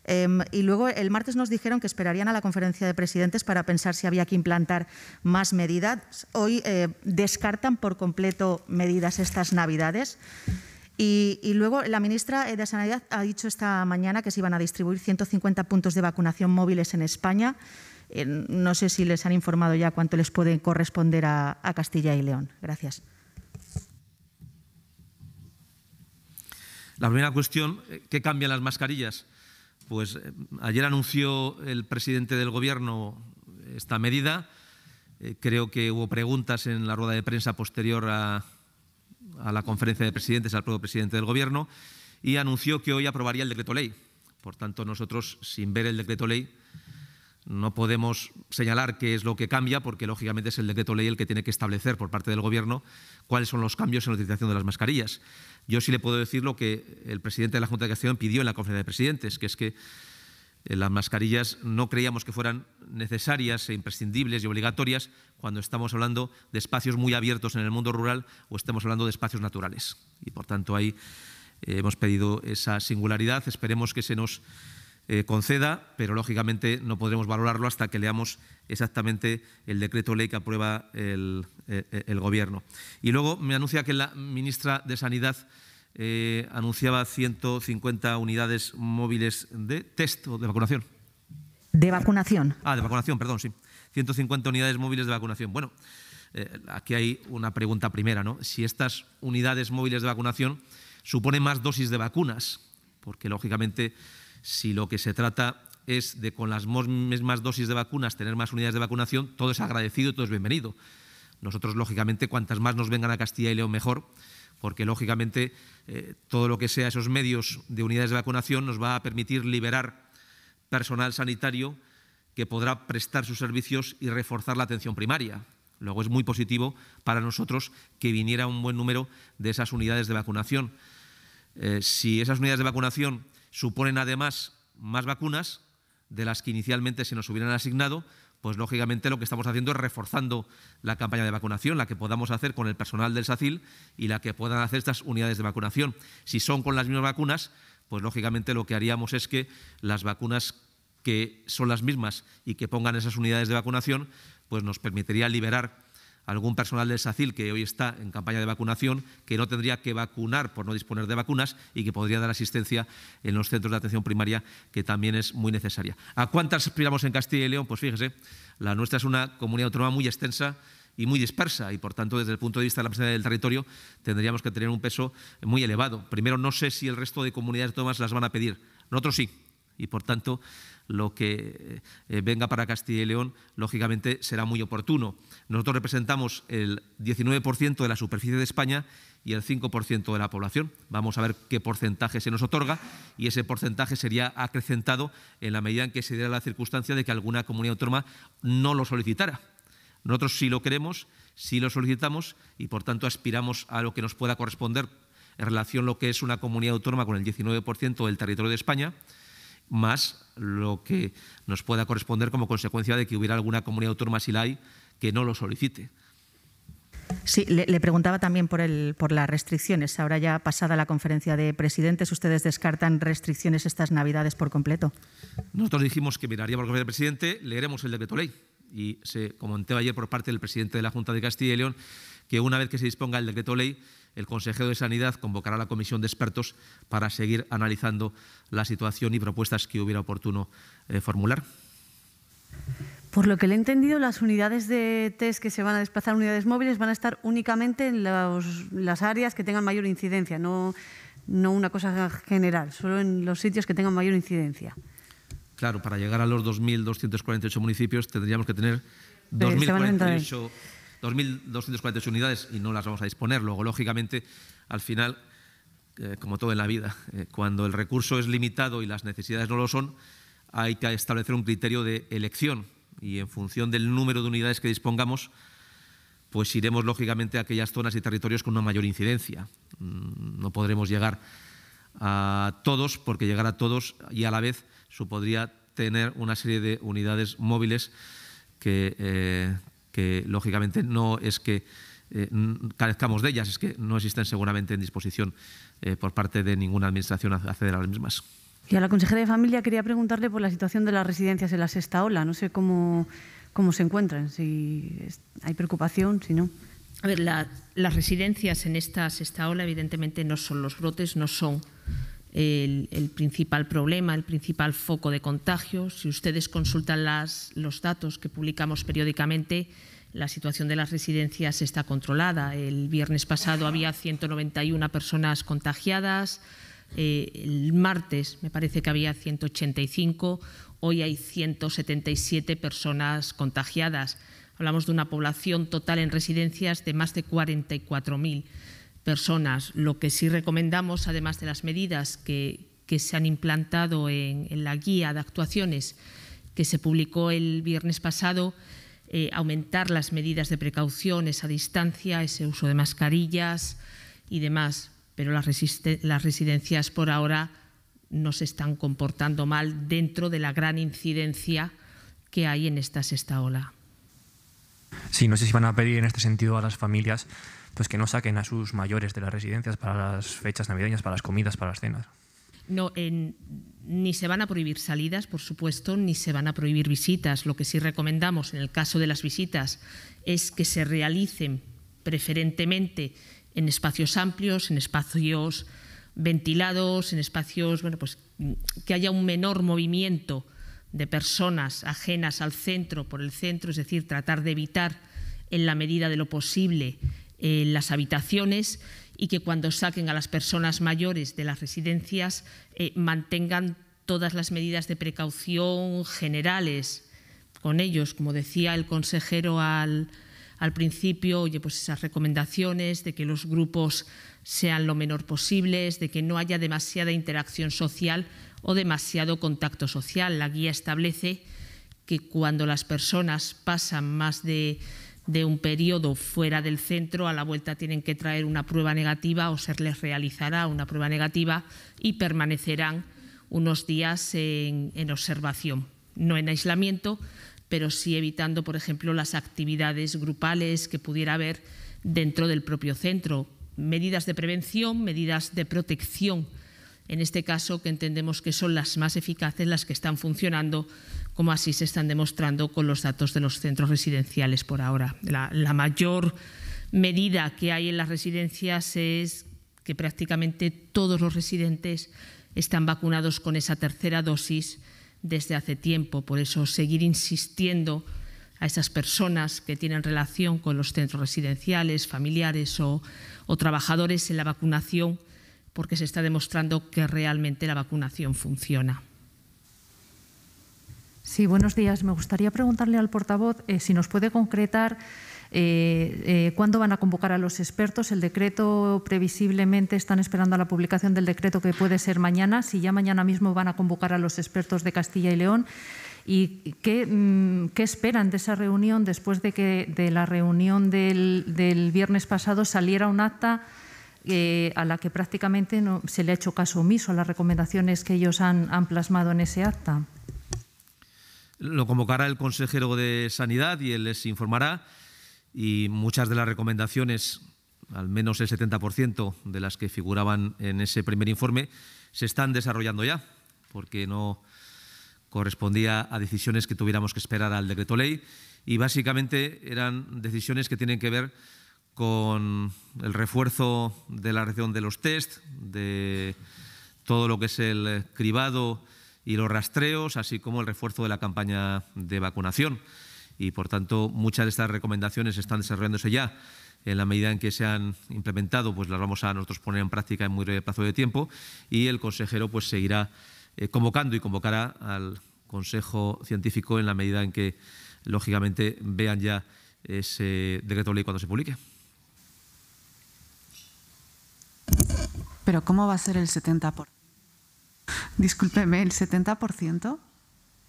Em, y luego el martes nos dijeron que esperarían a la conferencia de presidentes para pensar si había que implantar más medidas. Hoy eh, descartan por completo medidas estas Navidades. Y, luego la ministra eh, de Sanidad ha dicho esta mañana que se iban a distribuir 150 puntos de vacunación móviles en España. Eh, no sé si les han informado ya cuánto les puede corresponder a, a Castilla y León. Gracias. La primera cuestión, ¿qué cambian las mascarillas? pues eh, ayer anunció el presidente del Gobierno esta medida. Eh, creo que hubo preguntas en la rueda de prensa posterior a, a la conferencia de presidentes, al propio presidente del Gobierno, y anunció que hoy aprobaría el decreto ley. Por tanto, nosotros, sin ver el decreto ley, no podemos señalar qué es lo que cambia, porque lógicamente es el decreto ley el que tiene que establecer por parte del Gobierno cuáles son los cambios en la utilización de las mascarillas. Yo sí le puedo decir lo que el presidente de la Junta de Acción pidió en la conferencia de presidentes, que es que eh, las mascarillas no creíamos que fueran necesarias e imprescindibles y obligatorias cuando estamos hablando de espacios muy abiertos en el mundo rural o estamos hablando de espacios naturales. Y por tanto ahí eh, hemos pedido esa singularidad, esperemos que se nos eh, conceda, pero lógicamente no podremos valorarlo hasta que leamos exactamente el decreto ley que aprueba eh, el, Gobierno. Y luego me anuncia que la ministra de Sanidad eh, anunciaba 150 unidades móviles de test o de vacunación. De vacunación. Ah, de vacunación, perdón, sí. 150 unidades móviles de vacunación. Bueno, eh, aquí hay una pregunta primera, ¿no? Si estas unidades móviles de vacunación suponen más dosis de vacunas, porque lógicamente si lo que se trata es de con las mismas dosis de vacunas tener más unidades de vacunación, todo es agradecido, y todo es bienvenido. Nosotros, lógicamente, cuantas más nos vengan a Castilla y León, mejor, porque, lógicamente, eh, todo lo que sea esos medios de unidades de vacunación nos va a permitir liberar personal sanitario que podrá prestar sus servicios y reforzar la atención primaria. Luego es muy positivo para nosotros que viniera un buen número de esas unidades de vacunación. Eh, si esas unidades de vacunación suponen además más vacunas, de las que inicialmente se nos hubieran asignado, pues lógicamente lo que estamos haciendo es reforzando la campaña de vacunación, la que podamos hacer con el personal del SACIL y la que puedan hacer estas unidades de vacunación. Si son con las mismas vacunas, pues lógicamente lo que haríamos es que las vacunas que son las mismas y que pongan esas unidades de vacunación, pues nos permitiría liberar algún personal del SACIL que hoy está en campaña de vacunación, que no tendría que vacunar por no disponer de vacunas y que podría dar asistencia en los centros de atención primaria, que también es muy necesaria. ¿A cuántas aspiramos en Castilla y León? Pues fíjese, la nuestra es una comunidad autónoma muy extensa y muy dispersa y por tanto desde el punto de vista de la presencia del territorio tendríamos que tener un peso muy elevado. Primero no sé si el resto de comunidades autónomas las van a pedir, nosotros sí, y por tanto lo que eh, eh, venga para Castilla y León lógicamente será muy oportuno. Nosotros representamos el 19% de la superficie de España y el 5% de la población. Vamos a ver qué porcentaje se nos otorga y ese porcentaje sería acrecentado en la medida en que se diera la circunstancia de que alguna comunidad autónoma no lo solicitara. Nosotros sí lo queremos, sí lo solicitamos y por tanto aspiramos a lo que nos pueda corresponder en relación a lo que es una comunidad autónoma con el 19% del territorio de España más lo que nos pueda corresponder como consecuencia de que hubiera alguna comunidad autónoma, si la hay, que no lo solicite. Sí, le, preguntaba también por, el, por las restricciones. Ahora ya pasada la conferencia de presidentes, ¿ustedes descartan restricciones estas Navidades por completo? Nosotros dijimos que miraríamos la conferencia del presidente, leeremos el decreto ley. Y se comentó ayer por parte del presidente de la Junta de Castilla y León que una vez que se disponga el decreto ley, el consejero de Sanidad convocará a la comisión de expertos para seguir analizando la situación y propuestas que hubiera oportuno eh, formular. Por lo que le he entendido, las unidades de test que se van a desplazar, unidades móviles, van a estar únicamente en las áreas que tengan mayor incidencia, no, una cosa general, solo en los sitios que tengan mayor incidencia. Claro, para llegar a los 2.248 municipios tendríamos que tener 2.048 2.248 unidades y no las vamos a disponer. Luego, lógicamente, al final, eh, como todo en la vida, [LAUGHS] eh, cuando el recurso es limitado y las necesidades no lo son, hay que establecer un criterio de elección y en función del número de unidades que dispongamos, pues iremos lógicamente a aquellas zonas y territorios con una mayor incidencia. Mm, no podremos llegar a todos, porque llegar a todos y a la vez supondría tener una serie de unidades móviles que, eh, que lógicamente no es que eh, carezcamos de ellas, es que no existen seguramente en disposición eh, por parte de ninguna administración acceder a las mismas. Y a la consejera de Familia quería preguntarle por la situación de las residencias en la sexta ola. No sé cómo, cómo se encuentran, si hay preocupación, si no. A ver, las residencias en esta sexta ola, evidentemente, no son los brotes, no son el, principal problema, el principal foco de contagio. Si ustedes consultan los datos que publicamos periódicamente, la situación de las residencias está controlada. El viernes pasado había 191 personas contagiadas, eh, el martes me parece que había 185, hoy hay 177 personas contagiadas. Hablamos de una población total en residencias de más de 44.000 personas. Lo que sí recomendamos, además de las medidas que, se han implantado en, la guía de actuaciones que se publicó el viernes pasado, eh, aumentar las medidas de precaución, esa distancia, ese uso de mascarillas y demás. Pero las, las residencias por ahora no se están comportando mal dentro de la gran incidencia que hay en esta sexta ola. Sí, no sé si van a pedir en este sentido a las familias pues que no saquen a sus mayores de las residencias para las fechas navideñas, para las comidas, para las cenas. No, eh, ni se van a prohibir salidas, por supuesto, ni se van a prohibir visitas. Lo que sí recomendamos en el caso de las visitas es que se realicen preferentemente en espacios amplios, en espacios ventilados, en espacios, bueno, pues que haya un menor movimiento de personas ajenas al centro, por el centro, es decir, tratar de evitar en la medida de lo posible eh, las habitaciones y que cuando saquen a las personas mayores de las residencias eh, mantengan todas las medidas de precaución generales con ellos. Como decía el consejero al, al principio, oye, pues esas recomendaciones de que los grupos sean lo menor posibles, de que no haya demasiada interacción social o demasiado contacto social. La guía establece que cuando las personas pasan más de de un periodo fuera del centro, a la vuelta tienen que traer una prueba negativa o se les realizará una prueba negativa y permanecerán unos días en, observación, no en aislamiento, pero sí evitando, por ejemplo, las actividades grupales que pudiera haber dentro del propio centro. Medidas de prevención, medidas de protección, en este caso que entendemos que son las más eficaces, las que están funcionando como así se están demostrando con los datos de los centros residenciales por ahora. La, mayor medida que hay en las residencias es que prácticamente todos los residentes están vacunados con esa tercera dosis desde hace tiempo. Por eso, seguir insistiendo a esas personas que tienen relación con los centros residenciales, familiares o, trabajadores en la vacunación, porque se está demostrando que realmente la vacunación funciona. Sí, buenos días. Me gustaría preguntarle al portavoz eh, si nos puede concretar eh, eh, cuándo van a convocar a los expertos. El decreto, previsiblemente, están esperando a la publicación del decreto que puede ser mañana. Si ya mañana mismo van a convocar a los expertos de Castilla y León. ¿Y qué, mm, esperan de esa reunión después de que de la reunión del, viernes pasado saliera un acta a la que prácticamente no se le ha hecho caso omiso a las recomendaciones que ellos han plasmado en ese acta? Lo convocará el consejero de Sanidad y él les informará y muchas de las recomendaciones, al menos el 70% de las que figuraban en ese primer informe, se están desarrollando ya, porque no correspondía a decisiones que tuviéramos que esperar al decreto ley y básicamente eran decisiones que tienen que ver con el refuerzo de la región de los test, de todo lo que es el cribado y los rastreos, así como el refuerzo de la campaña de vacunación. Y, por tanto, muchas de estas recomendaciones están desarrollándose ya en la medida en que se han implementado, pues las vamos a nosotros poner en práctica en muy breve plazo de tiempo y el consejero pues seguirá eh, convocando y convocará al Consejo Científico en la medida en que, lógicamente, vean ya ese decreto ley cuando se publique. Pero ¿cómo va a ser el 70%? discúlpeme, el 70%.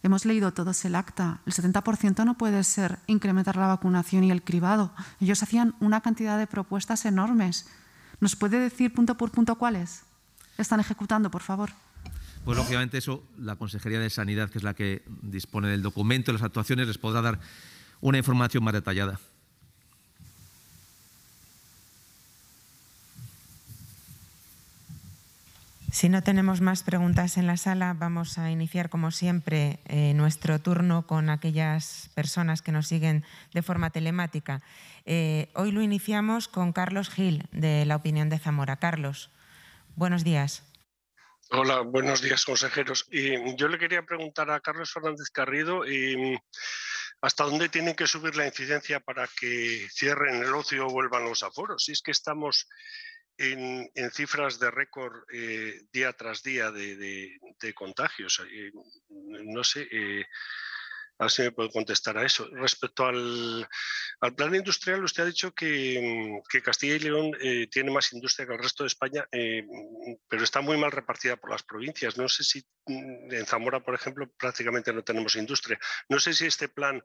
Hemos leído todos el acta. El 70% no puede ser incrementar la vacunación y el cribado. Ellos hacían una cantidad de propuestas enormes. ¿Nos puede decir punto por punto cuáles están ejecutando, por favor? Pues obviamente, eso, la Consejería de Sanidad, que es la que dispone del documento, y las actuaciones, les podrá dar una información más detallada. Si no tenemos más preguntas en la sala, vamos a iniciar, como siempre, eh, nuestro turno con aquellas personas que nos siguen de forma telemática. Eh, hoy lo iniciamos con Carlos Gil, de La Opinión de Zamora. Carlos, buenos días. Hola, buenos días, consejeros. Y yo le quería preguntar a Carlos Fernández Carrido hasta dónde tienen que subir la incidencia para que cierren el ocio o vuelvan los aforos. Si es que estamos en, cifras de récord eh, día tras día de, contagios. Eh, no sé, eh, a si me puedo contestar a eso. Respecto al, plan industrial, usted ha dicho que, Castilla y León tiene más industria que el resto de España, pero está muy mal repartida por las provincias. No sé si mm, en Zamora, por ejemplo, prácticamente no tenemos industria. No sé si este plan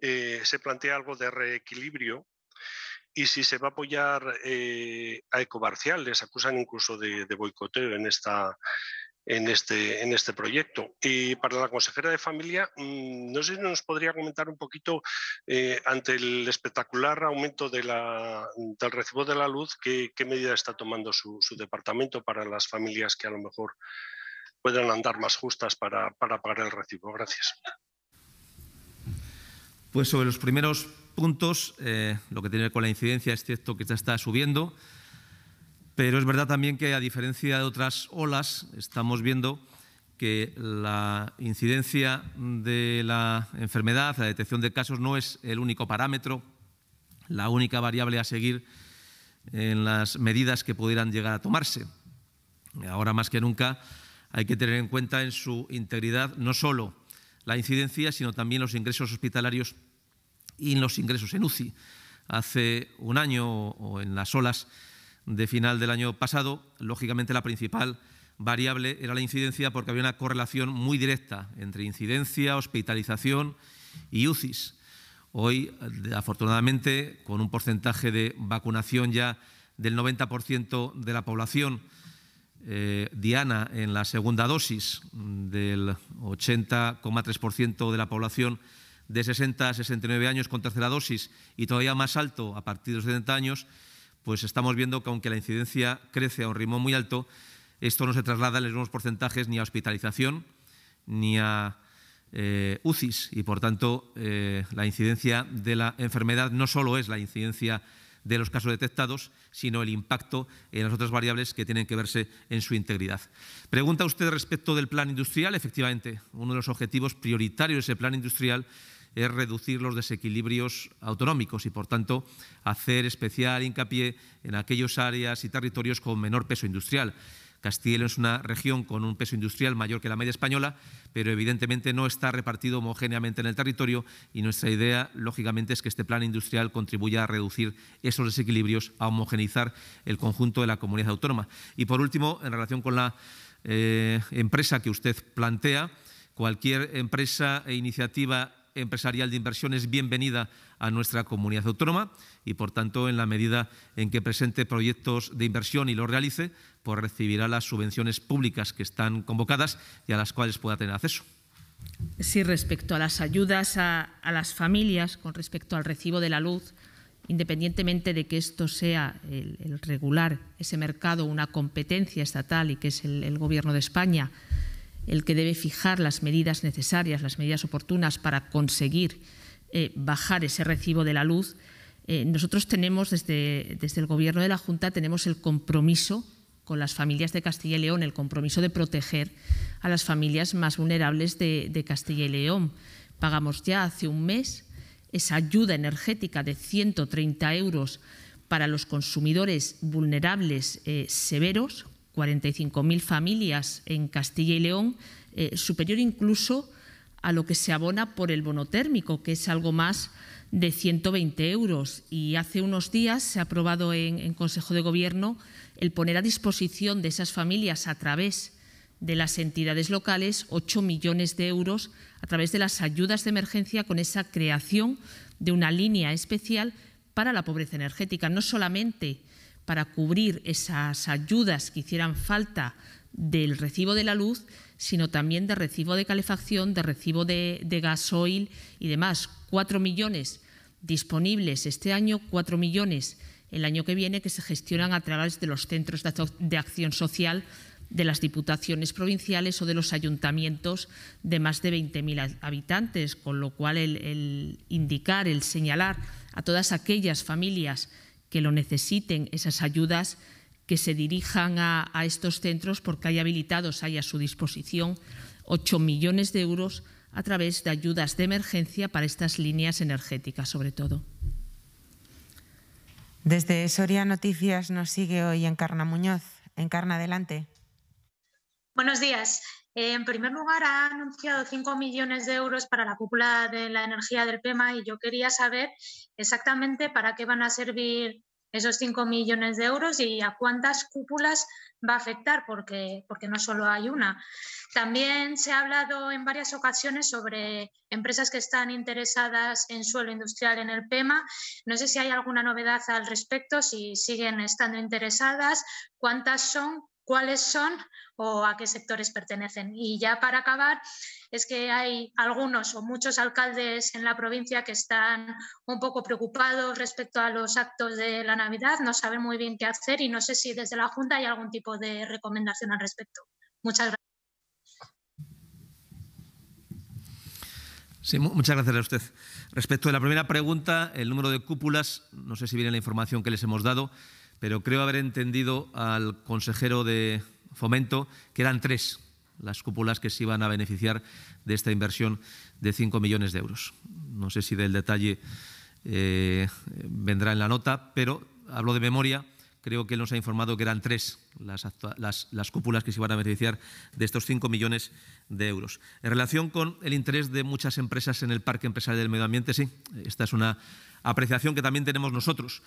se plantea algo de reequilibrio y si se va a apoyar eh, a Ecobarcial, les acusan incluso de, boicoteo en esta, en este, en este proyecto. Y para la consejera de familia, mm, no sé si nos podría comentar un poquito eh, ante el espectacular aumento del recibo de la luz, qué, medida está tomando su, departamento para las familias que a lo mejor puedan andar más justas para pagar el recibo. Gracias. Pues sobre los primeros puntos, eh, lo que tiene que ver con la incidencia es cierto que ya está subiendo, pero es verdad también que a diferencia de otras olas, estamos viendo que la incidencia de la enfermedad, la detección de casos, no es el único parámetro, la única variable a seguir en las medidas que pudieran llegar a tomarse. Ahora más que nunca hay que tener en cuenta en su integridad no solo la incidencia, sino también los ingresos hospitalarios y en los ingresos en UCI. Hace un año o en las olas de final del año pasado, lógicamente la principal variable era la incidencia porque había una correlación muy directa entre incidencia, hospitalización y UCIs. Hoy, afortunadamente, con un porcentaje de vacunación ya del 90% de la población, eh, Diana en la segunda dosis del 80,3% de la población de 60 a 69 años con tercera dosis y todavía más alto a partir de los 70 años, pues estamos viendo que aunque la incidencia crece a un ritmo muy alto, esto no se traslada en los mismos porcentajes ni a hospitalización ni a eh, UCIs y por tanto eh, la incidencia de la enfermedad no solo es la incidencia de los casos detectados, sino el impacto en las otras variables que tienen que verse en su integridad. Pregunta usted respecto del plan industrial. Efectivamente, uno de los objetivos prioritarios de ese plan industrial es reducir los desequilibrios autonómicos y, por tanto, hacer especial hincapié en aquellas áreas y territorios con menor peso industrial. Castilla es una región con un peso industrial mayor que la media española, pero evidentemente no está repartido homogéneamente en el territorio y nuestra idea, lógicamente, es que este plan industrial contribuya a reducir esos desequilibrios, a homogeneizar el conjunto de la comunidad autónoma. Y por último, en relación con la eh, empresa que usted plantea, cualquier empresa e iniciativa empresarial de inversión es bienvenida a nuestra comunidad autónoma y, por tanto, en la medida en que presente proyectos de inversión y lo realice, pues recibirá las subvenciones públicas que están convocadas y a las cuales pueda tener acceso. Sí, respecto a las ayudas a, las familias, con respecto al recibo de la luz, independientemente de que esto sea el, regular, ese mercado, una competencia estatal y que es el, el Gobierno de España, el que debe fijar las medidas necesarias, las medidas oportunas para conseguir eh, bajar ese recibo de la luz, eh, nosotros tenemos desde, el Gobierno de la Junta tenemos el compromiso con las familias de Castilla y León, el compromiso de proteger a las familias más vulnerables de, Castilla y León. Pagamos ya hace un mes esa ayuda energética de 130 euros para los consumidores vulnerables eh, severos, 45.000 familias en Castilla y León, eh, superior incluso a lo que se abona por el bono térmico, que es algo más de 120 euros. Y hace unos días se ha aprobado en, en Consejo de Gobierno el poner a disposición de esas familias a través de las entidades locales 8 millones de euros a través de las ayudas de emergencia con esa creación de una línea especial para la pobreza energética, no solamente para cubrir esas ayudas que hicieran falta del recibo de la luz, sino también de recibo de calefacción, de recibo de, gasoil y demás. Cuatro millones disponibles este año, cuatro millones el año que viene que se gestionan a través de los centros de acción social de las diputaciones provinciales o de los ayuntamientos de más de 20.000 habitantes, con lo cual el indicar, el señalar a todas aquellas familias que lo necesiten, esas ayudas que se dirijan a, estos centros porque hay habilitados, hay a su disposición 8 millones de euros a través de ayudas de emergencia para estas líneas energéticas, sobre todo. Desde Soria Noticias nos sigue hoy Encarna Muñoz. Encarna, adelante. Buenos días. En primer lugar, ha anunciado 5 millones de euros para la cúpula de la energía del PEMA y yo quería saber exactamente para qué van a servir esos 5 millones de euros y a cuántas cúpulas va a afectar, porque, porque no solo hay una. También se ha hablado en varias ocasiones sobre empresas que están interesadas en suelo industrial en el PEMA. No sé si hay alguna novedad al respecto, si siguen estando interesadas, cuántas son, cuáles son o a qué sectores pertenecen. Y ya para acabar, es que hay algunos o muchos alcaldes en la provincia que están un poco preocupados respecto a los actos de la Navidad, no saben muy bien qué hacer y no sé si desde la Junta hay algún tipo de recomendación al respecto. Muchas gracias. Sí, muchas gracias a usted. Respecto a la primera pregunta, el número de cúpulas, no sé si viene la información que les hemos dado pero creo haber entendido al consejero de fomento que eran tres las cúpulas que se iban a beneficiar de esta inversión de 5 millones de euros. No sé si del detalle eh, vendrá en la nota, pero hablo de memoria. Creo que él nos ha informado que eran tres las, cúpulas que se iban a beneficiar de estos 5 millones de euros. En relación con el interés de muchas empresas en el Parque Empresarial del Medio Ambiente, sí, esta es una apreciación que también tenemos nosotros.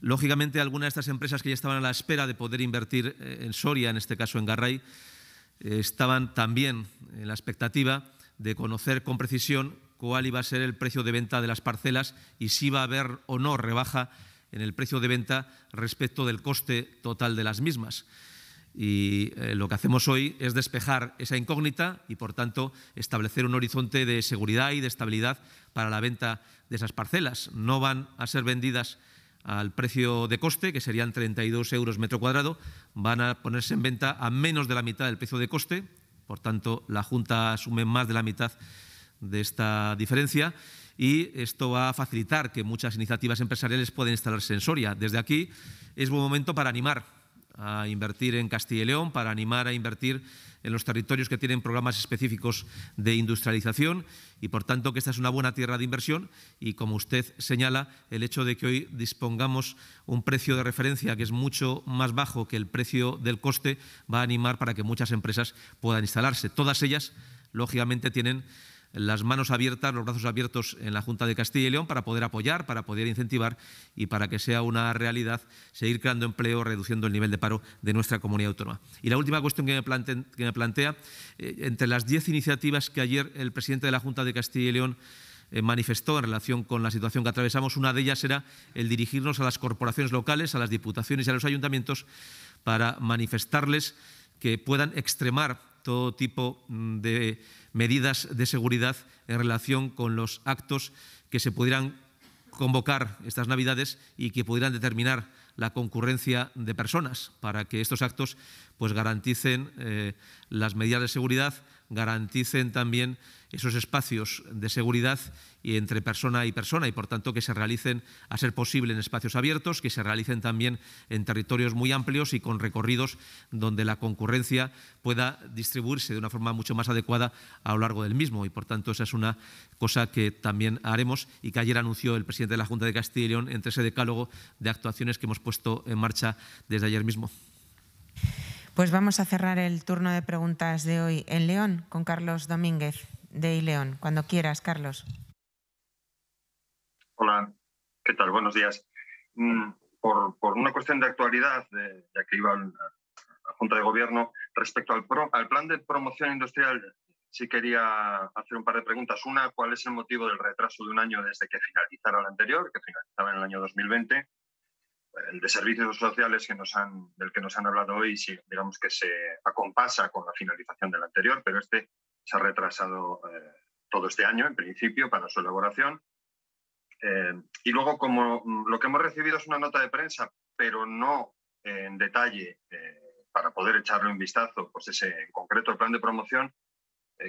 Lógicamente, algunas de estas empresas que ya estaban a la espera de poder invertir eh, en Soria, en este caso en Garray, eh, estaban también en la expectativa de conocer con precisión cuál iba a ser el precio de venta de las parcelas y si iba a haber o no rebaja en el precio de venta respecto del coste total de las mismas. Y eh, lo que hacemos hoy es despejar esa incógnita y, por tanto, establecer un horizonte de seguridad y de estabilidad para la venta de esas parcelas. No van a ser vendidas al precio de coste, que serían 32 euros metro cuadrado, van a ponerse en venta a menos de la mitad del precio de coste. Por tanto, la Junta asume más de la mitad de esta diferencia y esto va a facilitar que muchas iniciativas empresariales puedan instalarse en Soria. Desde aquí es buen momento para animar a invertir en Castilla y León, para animar a invertir en los territorios que tienen programas específicos de industrialización y, por tanto, que esta es una buena tierra de inversión y, como usted señala, el hecho de que hoy dispongamos un precio de referencia que es mucho más bajo que el precio del coste va a animar para que muchas empresas puedan instalarse. Todas ellas, lógicamente, tienen las manos abiertas, los brazos abiertos en la Junta de Castilla y León para poder apoyar, para poder incentivar y para que sea una realidad seguir creando empleo, reduciendo el nivel de paro de nuestra comunidad autónoma. Y la última cuestión que me, plantea, eh, entre las diez iniciativas que ayer el presidente de la Junta de Castilla y León eh, manifestó en relación con la situación que atravesamos. Una de ellas era el dirigirnos a las corporaciones locales, a las diputaciones y a los ayuntamientos para manifestarles que puedan extremar todo tipo mm, de medidas de seguridad en relación con los actos que se pudieran convocar estas Navidades y que pudieran determinar la concurrencia de personas para que estos actos pues, garanticen eh, las medidas de seguridad, garanticen también esos espacios de seguridad y entre persona y persona y por tanto que se realicen a ser posible en espacios abiertos, que se realicen también en territorios muy amplios y con recorridos donde la concurrencia pueda distribuirse de una forma mucho más adecuada a lo largo del mismo y por tanto esa es una cosa que también haremos y que ayer anunció el presidente de la Junta de Castilla y León entre ese decálogo de actuaciones que hemos puesto en marcha desde ayer mismo. Pues vamos a cerrar el turno de preguntas de hoy en León con Carlos Domínguez de León. Cuando quieras, Carlos. Hola, ¿qué tal? Buenos días. Mm, por, una cuestión de actualidad, ya que iba a la Junta de Gobierno, respecto al, al plan de promoción industrial, sí quería hacer un par de preguntas. Una, ¿cuál es el motivo del retraso de un año desde que finalizara el anterior, que finalizaba en el año 2020? el de servicios sociales que nos han, del que nos han hablado hoy, si digamos que se acompasa con la finalización del anterior, pero este se ha retrasado eh, todo este año, en principio, para su elaboración. Eh, y luego, como mm, lo que hemos recibido es una nota de prensa, pero no en detalle eh, para poder echarle un vistazo, pues ese en concreto el plan de promoción,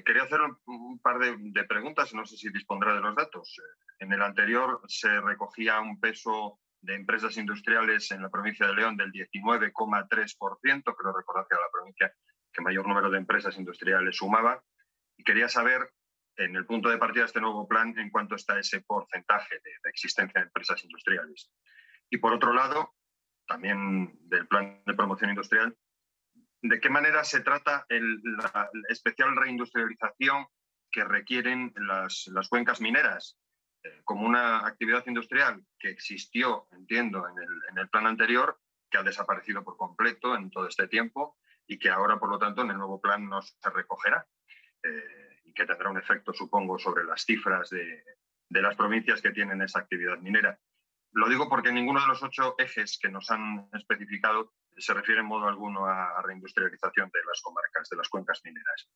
quería hacer un, par de, de, preguntas, no sé si dispondrá de los datos. En el anterior se recogía un peso de empresas industriales en la provincia de León del 19,3%, creo recordar que era la provincia que mayor número de empresas industriales sumaba. Y quería saber, en el punto de partida de este nuevo plan, en cuánto está ese porcentaje de, existencia de empresas industriales. Y por otro lado, también del plan de promoción industrial, ¿de qué manera se trata la especial reindustrialización que requieren las, las, cuencas mineras? como una actividad industrial que existió, entiendo, en el, en plan anterior, que ha desaparecido por completo en todo este tiempo y que ahora, por lo tanto, en el nuevo plan no se recogerá eh, y que tendrá un efecto, supongo, sobre las cifras de, las provincias que tienen esa actividad minera. Lo digo porque ninguno de los ocho ejes que nos han especificado se refiere en modo alguno a reindustrialización de las comarcas, de las cuencas mineras.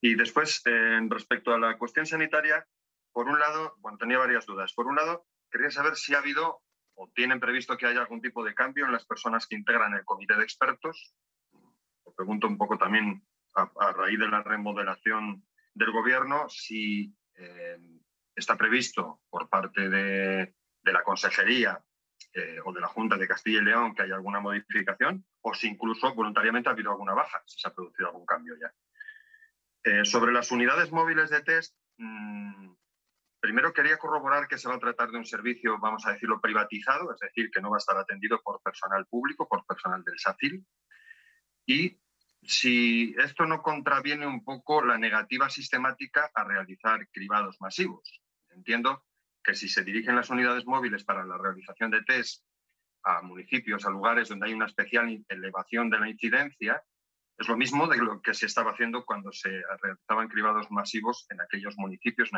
Y después, eh, respecto a la cuestión sanitaria, por un lado, bueno, tenía varias dudas. Por un lado, quería saber si ha habido o tienen previsto que haya algún tipo de cambio en las personas que integran el comité de expertos. Le pregunto un poco también a, raíz de la remodelación del gobierno, si eh, está previsto por parte de, la consejería eh, o de la Junta de Castilla y León que haya alguna modificación o si incluso voluntariamente ha habido alguna baja, si se ha producido algún cambio ya. Eh, sobre las unidades móviles de test, mm, Primero quería corroborar que se va a tratar de un servicio, vamos a decirlo, privatizado, es decir, que no va a estar atendido por personal público, por personal del SACIL. Y si esto no contraviene un poco la negativa sistemática a realizar cribados masivos. Entiendo que si se dirigen las unidades móviles para la realización de test a municipios, a lugares donde hay una especial elevación de la incidencia, es lo mismo de lo que se estaba haciendo cuando se realizaban cribados masivos en aquellos municipios,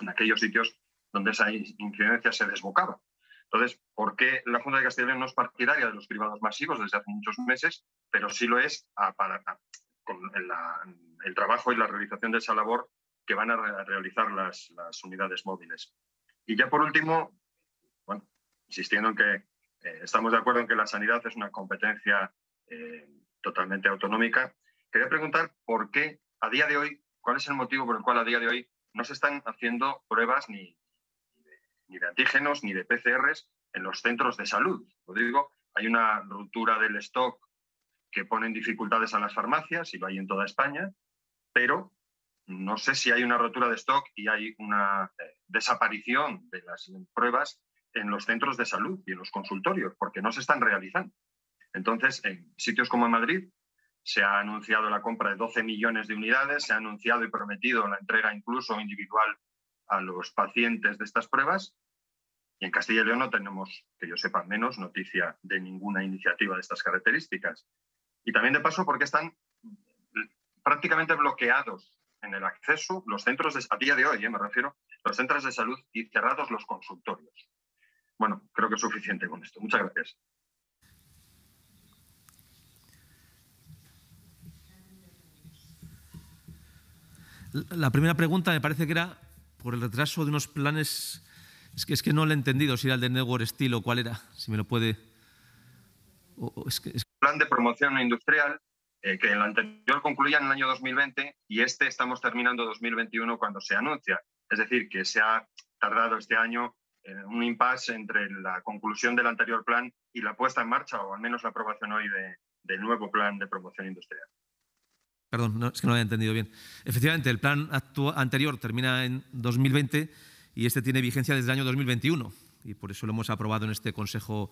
en aquellos sitios donde esa incidencia se desbocaba. Entonces, ¿por qué la Junta de Castilla no es partidaria de los privados masivos desde hace muchos meses, pero sí lo es para, con el trabajo y la realización de esa labor que van a, realizar las, las, unidades móviles? Y ya por último, bueno, insistiendo en que eh, estamos de acuerdo en que la sanidad es una competencia eh, totalmente autonómica, quería preguntar por qué a día de hoy, cuál es el motivo por el cual a día de hoy no se están haciendo pruebas ni, de, antígenos ni de PCRs en los centros de salud. Lo digo, hay una ruptura del stock que pone en dificultades a las farmacias y lo hay en toda España, pero no sé si hay una ruptura de stock y hay una eh, desaparición de las pruebas en los centros de salud y en los consultorios, porque no se están realizando. Entonces, en sitios como en Madrid, se ha anunciado la compra de 12 millones de unidades, se ha anunciado y prometido la entrega incluso individual a los pacientes de estas pruebas. Y en Castilla y León no tenemos, que yo sepa menos, noticia de ninguna iniciativa de estas características. Y también de paso porque están prácticamente bloqueados en el acceso los centros de, a día de hoy, ¿eh? me refiero, los centros de salud y cerrados los consultorios. Bueno, creo que es suficiente con esto. Muchas gracias. La primera pregunta me parece que era por el retraso de unos planes. Es que, es que no lo he entendido si era el de Network Steel o cuál era, si me lo puede. es que, Plan de promoción industrial que eh, que el anterior concluía en el año 2020 y este estamos terminando 2021 cuando se anuncia. Es decir, que se ha tardado este año eh, un impasse entre la conclusión del anterior plan y la puesta en marcha, o al menos la aprobación hoy de, del nuevo plan de promoción industrial. Perdón, es que no lo había entendido bien. Efectivamente, el plan anterior termina en 2020 y este tiene vigencia desde el año 2021 y por eso lo hemos aprobado en este Consejo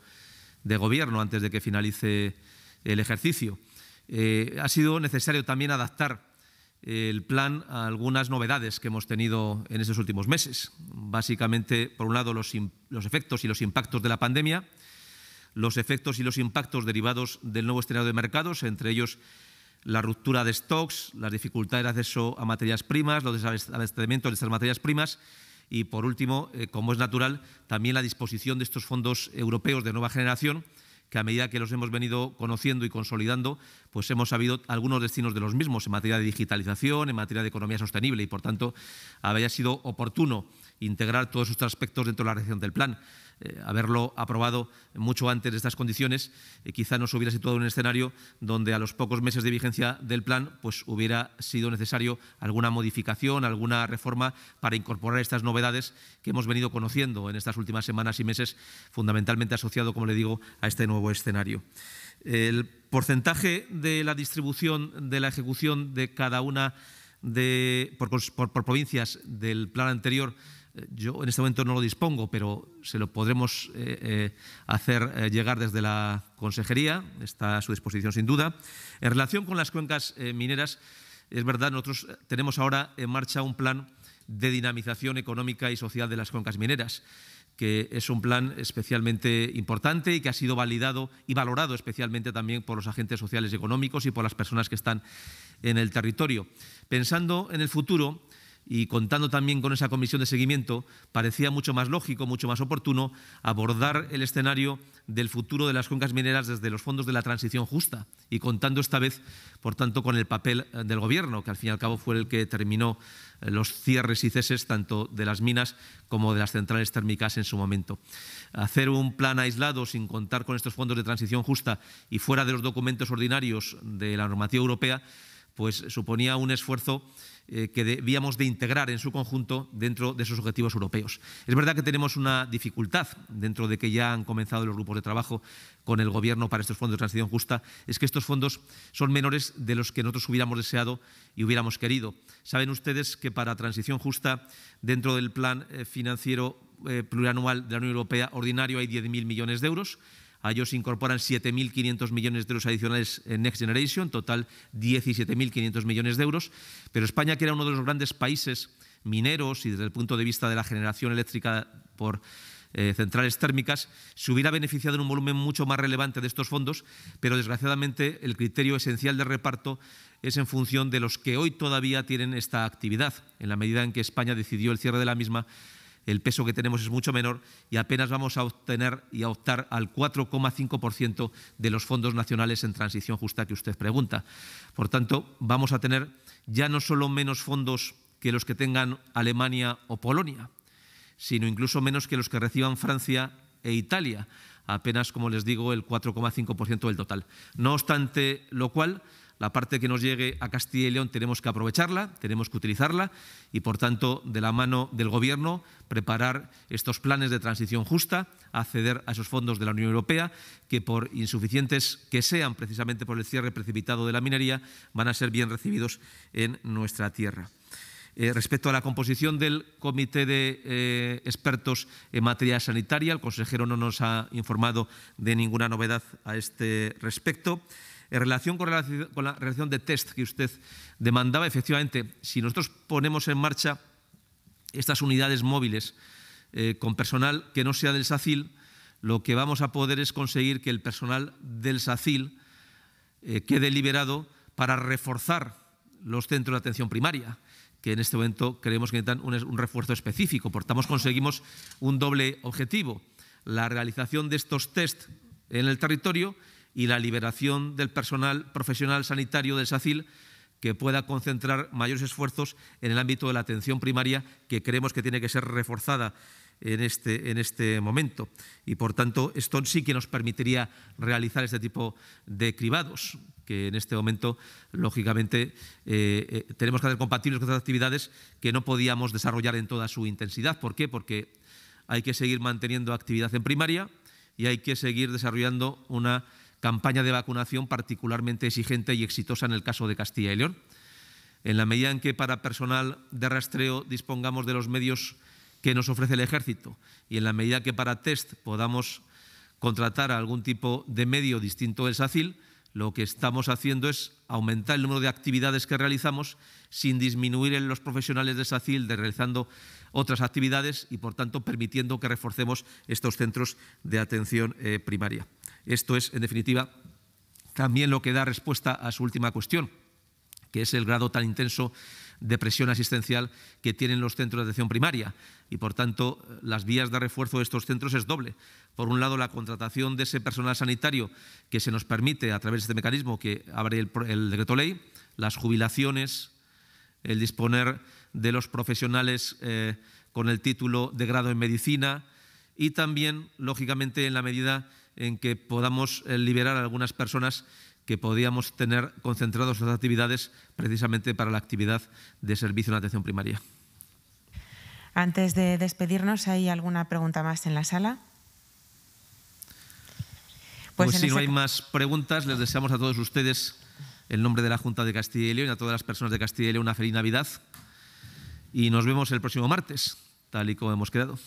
de Gobierno antes de que finalice el ejercicio. Eh, ha sido necesario también adaptar el plan a algunas novedades que hemos tenido en estos últimos meses. Básicamente, por un lado, los, efectos y los impactos de la pandemia, los efectos y los impactos derivados del nuevo escenario de mercados, entre ellos la ruptura de stocks, las dificultades de acceso a materias primas, los desabastecimientos de estas materias primas y, por último, eh, como es natural, también la disposición de estos fondos europeos de nueva generación, que a medida que los hemos venido conociendo y consolidando, pues hemos sabido algunos destinos de los mismos en materia de digitalización, en materia de economía sostenible y, por tanto, habría sido oportuno integrar todos estos aspectos dentro de la región del plan. Eh, haberlo aprobado mucho antes de estas condiciones eh, quizá nos hubiera situado en un escenario donde a los pocos meses de vigencia del plan pues hubiera sido necesario alguna modificación, alguna reforma para incorporar estas novedades que hemos venido conociendo en estas últimas semanas y meses, fundamentalmente asociado, como le digo, a este nuevo escenario. El porcentaje de la distribución de la ejecución de cada una de, por provincias del plan anterior yo en este momento no lo dispongo, pero se lo podremos eh, eh, hacer eh, llegar desde la consejería, está a su disposición sin duda. En relación con las cuencas mineras, es verdad, nosotros tenemos ahora en marcha un plan de dinamización económica y social de las cuencas mineras, que es un plan especialmente importante y que ha sido validado y valorado especialmente también por los agentes sociales y económicos y por las personas que están en el territorio. Pensando en el futuro, y contando también con esa comisión de seguimiento, parecía mucho más lógico, mucho más oportuno abordar el escenario del futuro de las cuencas mineras desde los fondos de la transición justa y contando esta vez, por tanto, con el papel eh, del Gobierno, que al fin y al cabo fue el que terminó eh, los cierres y ceses tanto de las minas como de las centrales térmicas en su momento. Hacer un plan aislado sin contar con estos fondos de transición justa y fuera de los documentos ordinarios de la normativa europea, pues suponía un esfuerzo eh, que debíamos de integrar en su conjunto dentro de esos objetivos europeos. Es verdad que tenemos una dificultad dentro de que ya han comenzado los grupos de trabajo con el Gobierno para estos fondos de transición justa, es que estos fondos son menores de los que nosotros hubiéramos deseado y hubiéramos querido. Saben ustedes que para transición justa, dentro del plan eh, financiero eh, plurianual de la Unión Europea ordinario hay 10.000 millones de euros. A ellos se incorporan 7.500 millones de euros adicionales en Next Generation, total 17.500 millones de euros. Pero España, que era uno de los grandes países mineros y desde el punto de vista de la generación eléctrica por eh, centrales térmicas, se hubiera beneficiado en un volumen mucho más relevante de estos fondos, pero desgraciadamente el criterio esencial de reparto es en función de los que hoy todavía tienen esta actividad. En la medida en que España decidió el cierre de la misma, el peso que tenemos es mucho menor y apenas vamos a obtener y a optar al 4,5% de los fondos nacionales en transición justa que usted pregunta. Por tanto, vamos a tener ya no solo menos fondos que los que tengan Alemania o Polonia, sino incluso menos que los que reciban Francia e Italia, apenas, como les digo, el 4,5% del total. No obstante lo cual, la parte que nos llegue a Castilla y León tenemos que aprovecharla, tenemos que utilizarla y, por tanto, de la mano del Gobierno, preparar estos planes de transición justa, acceder a esos fondos de la Unión Europea, que por insuficientes que sean precisamente por el cierre precipitado de la minería, van a ser bien recibidos en nuestra tierra. Eh, respecto a la composición del comité de eh, expertos en materia sanitaria, el consejero no nos ha informado de ninguna novedad a este respecto. En relación con, la relación de test que usted demandaba, efectivamente, si nosotros ponemos en marcha estas unidades móviles eh, con personal que no sea del SACIL, lo que vamos a poder es conseguir que el personal del SACIL eh, quede liberado para reforzar los centros de atención primaria, que en este momento creemos que necesitan un, un refuerzo específico. Por tanto, conseguimos un doble objetivo, la realización de estos test en el territorio y la liberación del personal profesional sanitario del SACIL que pueda concentrar mayores esfuerzos en el ámbito de la atención primaria, que creemos que tiene que ser reforzada en este, en este momento. Y por tanto, esto sí que nos permitiría realizar este tipo de cribados, que en este momento, lógicamente, eh, eh, tenemos que hacer compatibles con otras actividades que no podíamos desarrollar en toda su intensidad. ¿Por qué? Porque hay que seguir manteniendo actividad en primaria y hay que seguir desarrollando una campaña de vacunación particularmente exigente y exitosa en el caso de Castilla y León. En la medida en que para personal de rastreo dispongamos de los medios que nos ofrece el ejército y en la medida que para test podamos contratar algún tipo de medio distinto del SACIL, lo que estamos haciendo es aumentar el número de actividades que realizamos sin disminuir en los profesionales de SACIL de realizando otras actividades y, por tanto, permitiendo que reforcemos estos centros de atención eh, primaria. Esto es, en definitiva, también lo que da respuesta a su última cuestión, que es el grado tan intenso de presión asistencial que tienen los centros de atención primaria. Y, por tanto, las vías de refuerzo de estos centros es doble. Por un lado, la contratación de ese personal sanitario que se nos permite a través de este mecanismo que abre el decreto ley, las jubilaciones, el disponer de los profesionales eh, con el título de grado en medicina y también, lógicamente, en la medida en que podamos eh, liberar a algunas personas que podíamos tener concentrados sus actividades precisamente para la actividad de servicio en atención primaria. Antes de despedirnos, ¿hay alguna pregunta más en la sala? Pues, pues si no hay más preguntas, les deseamos a todos ustedes, en nombre de la Junta de Castilla y León y a todas las personas de Castilla y León, una feliz Navidad y nos vemos el próximo martes, tal y como hemos quedado.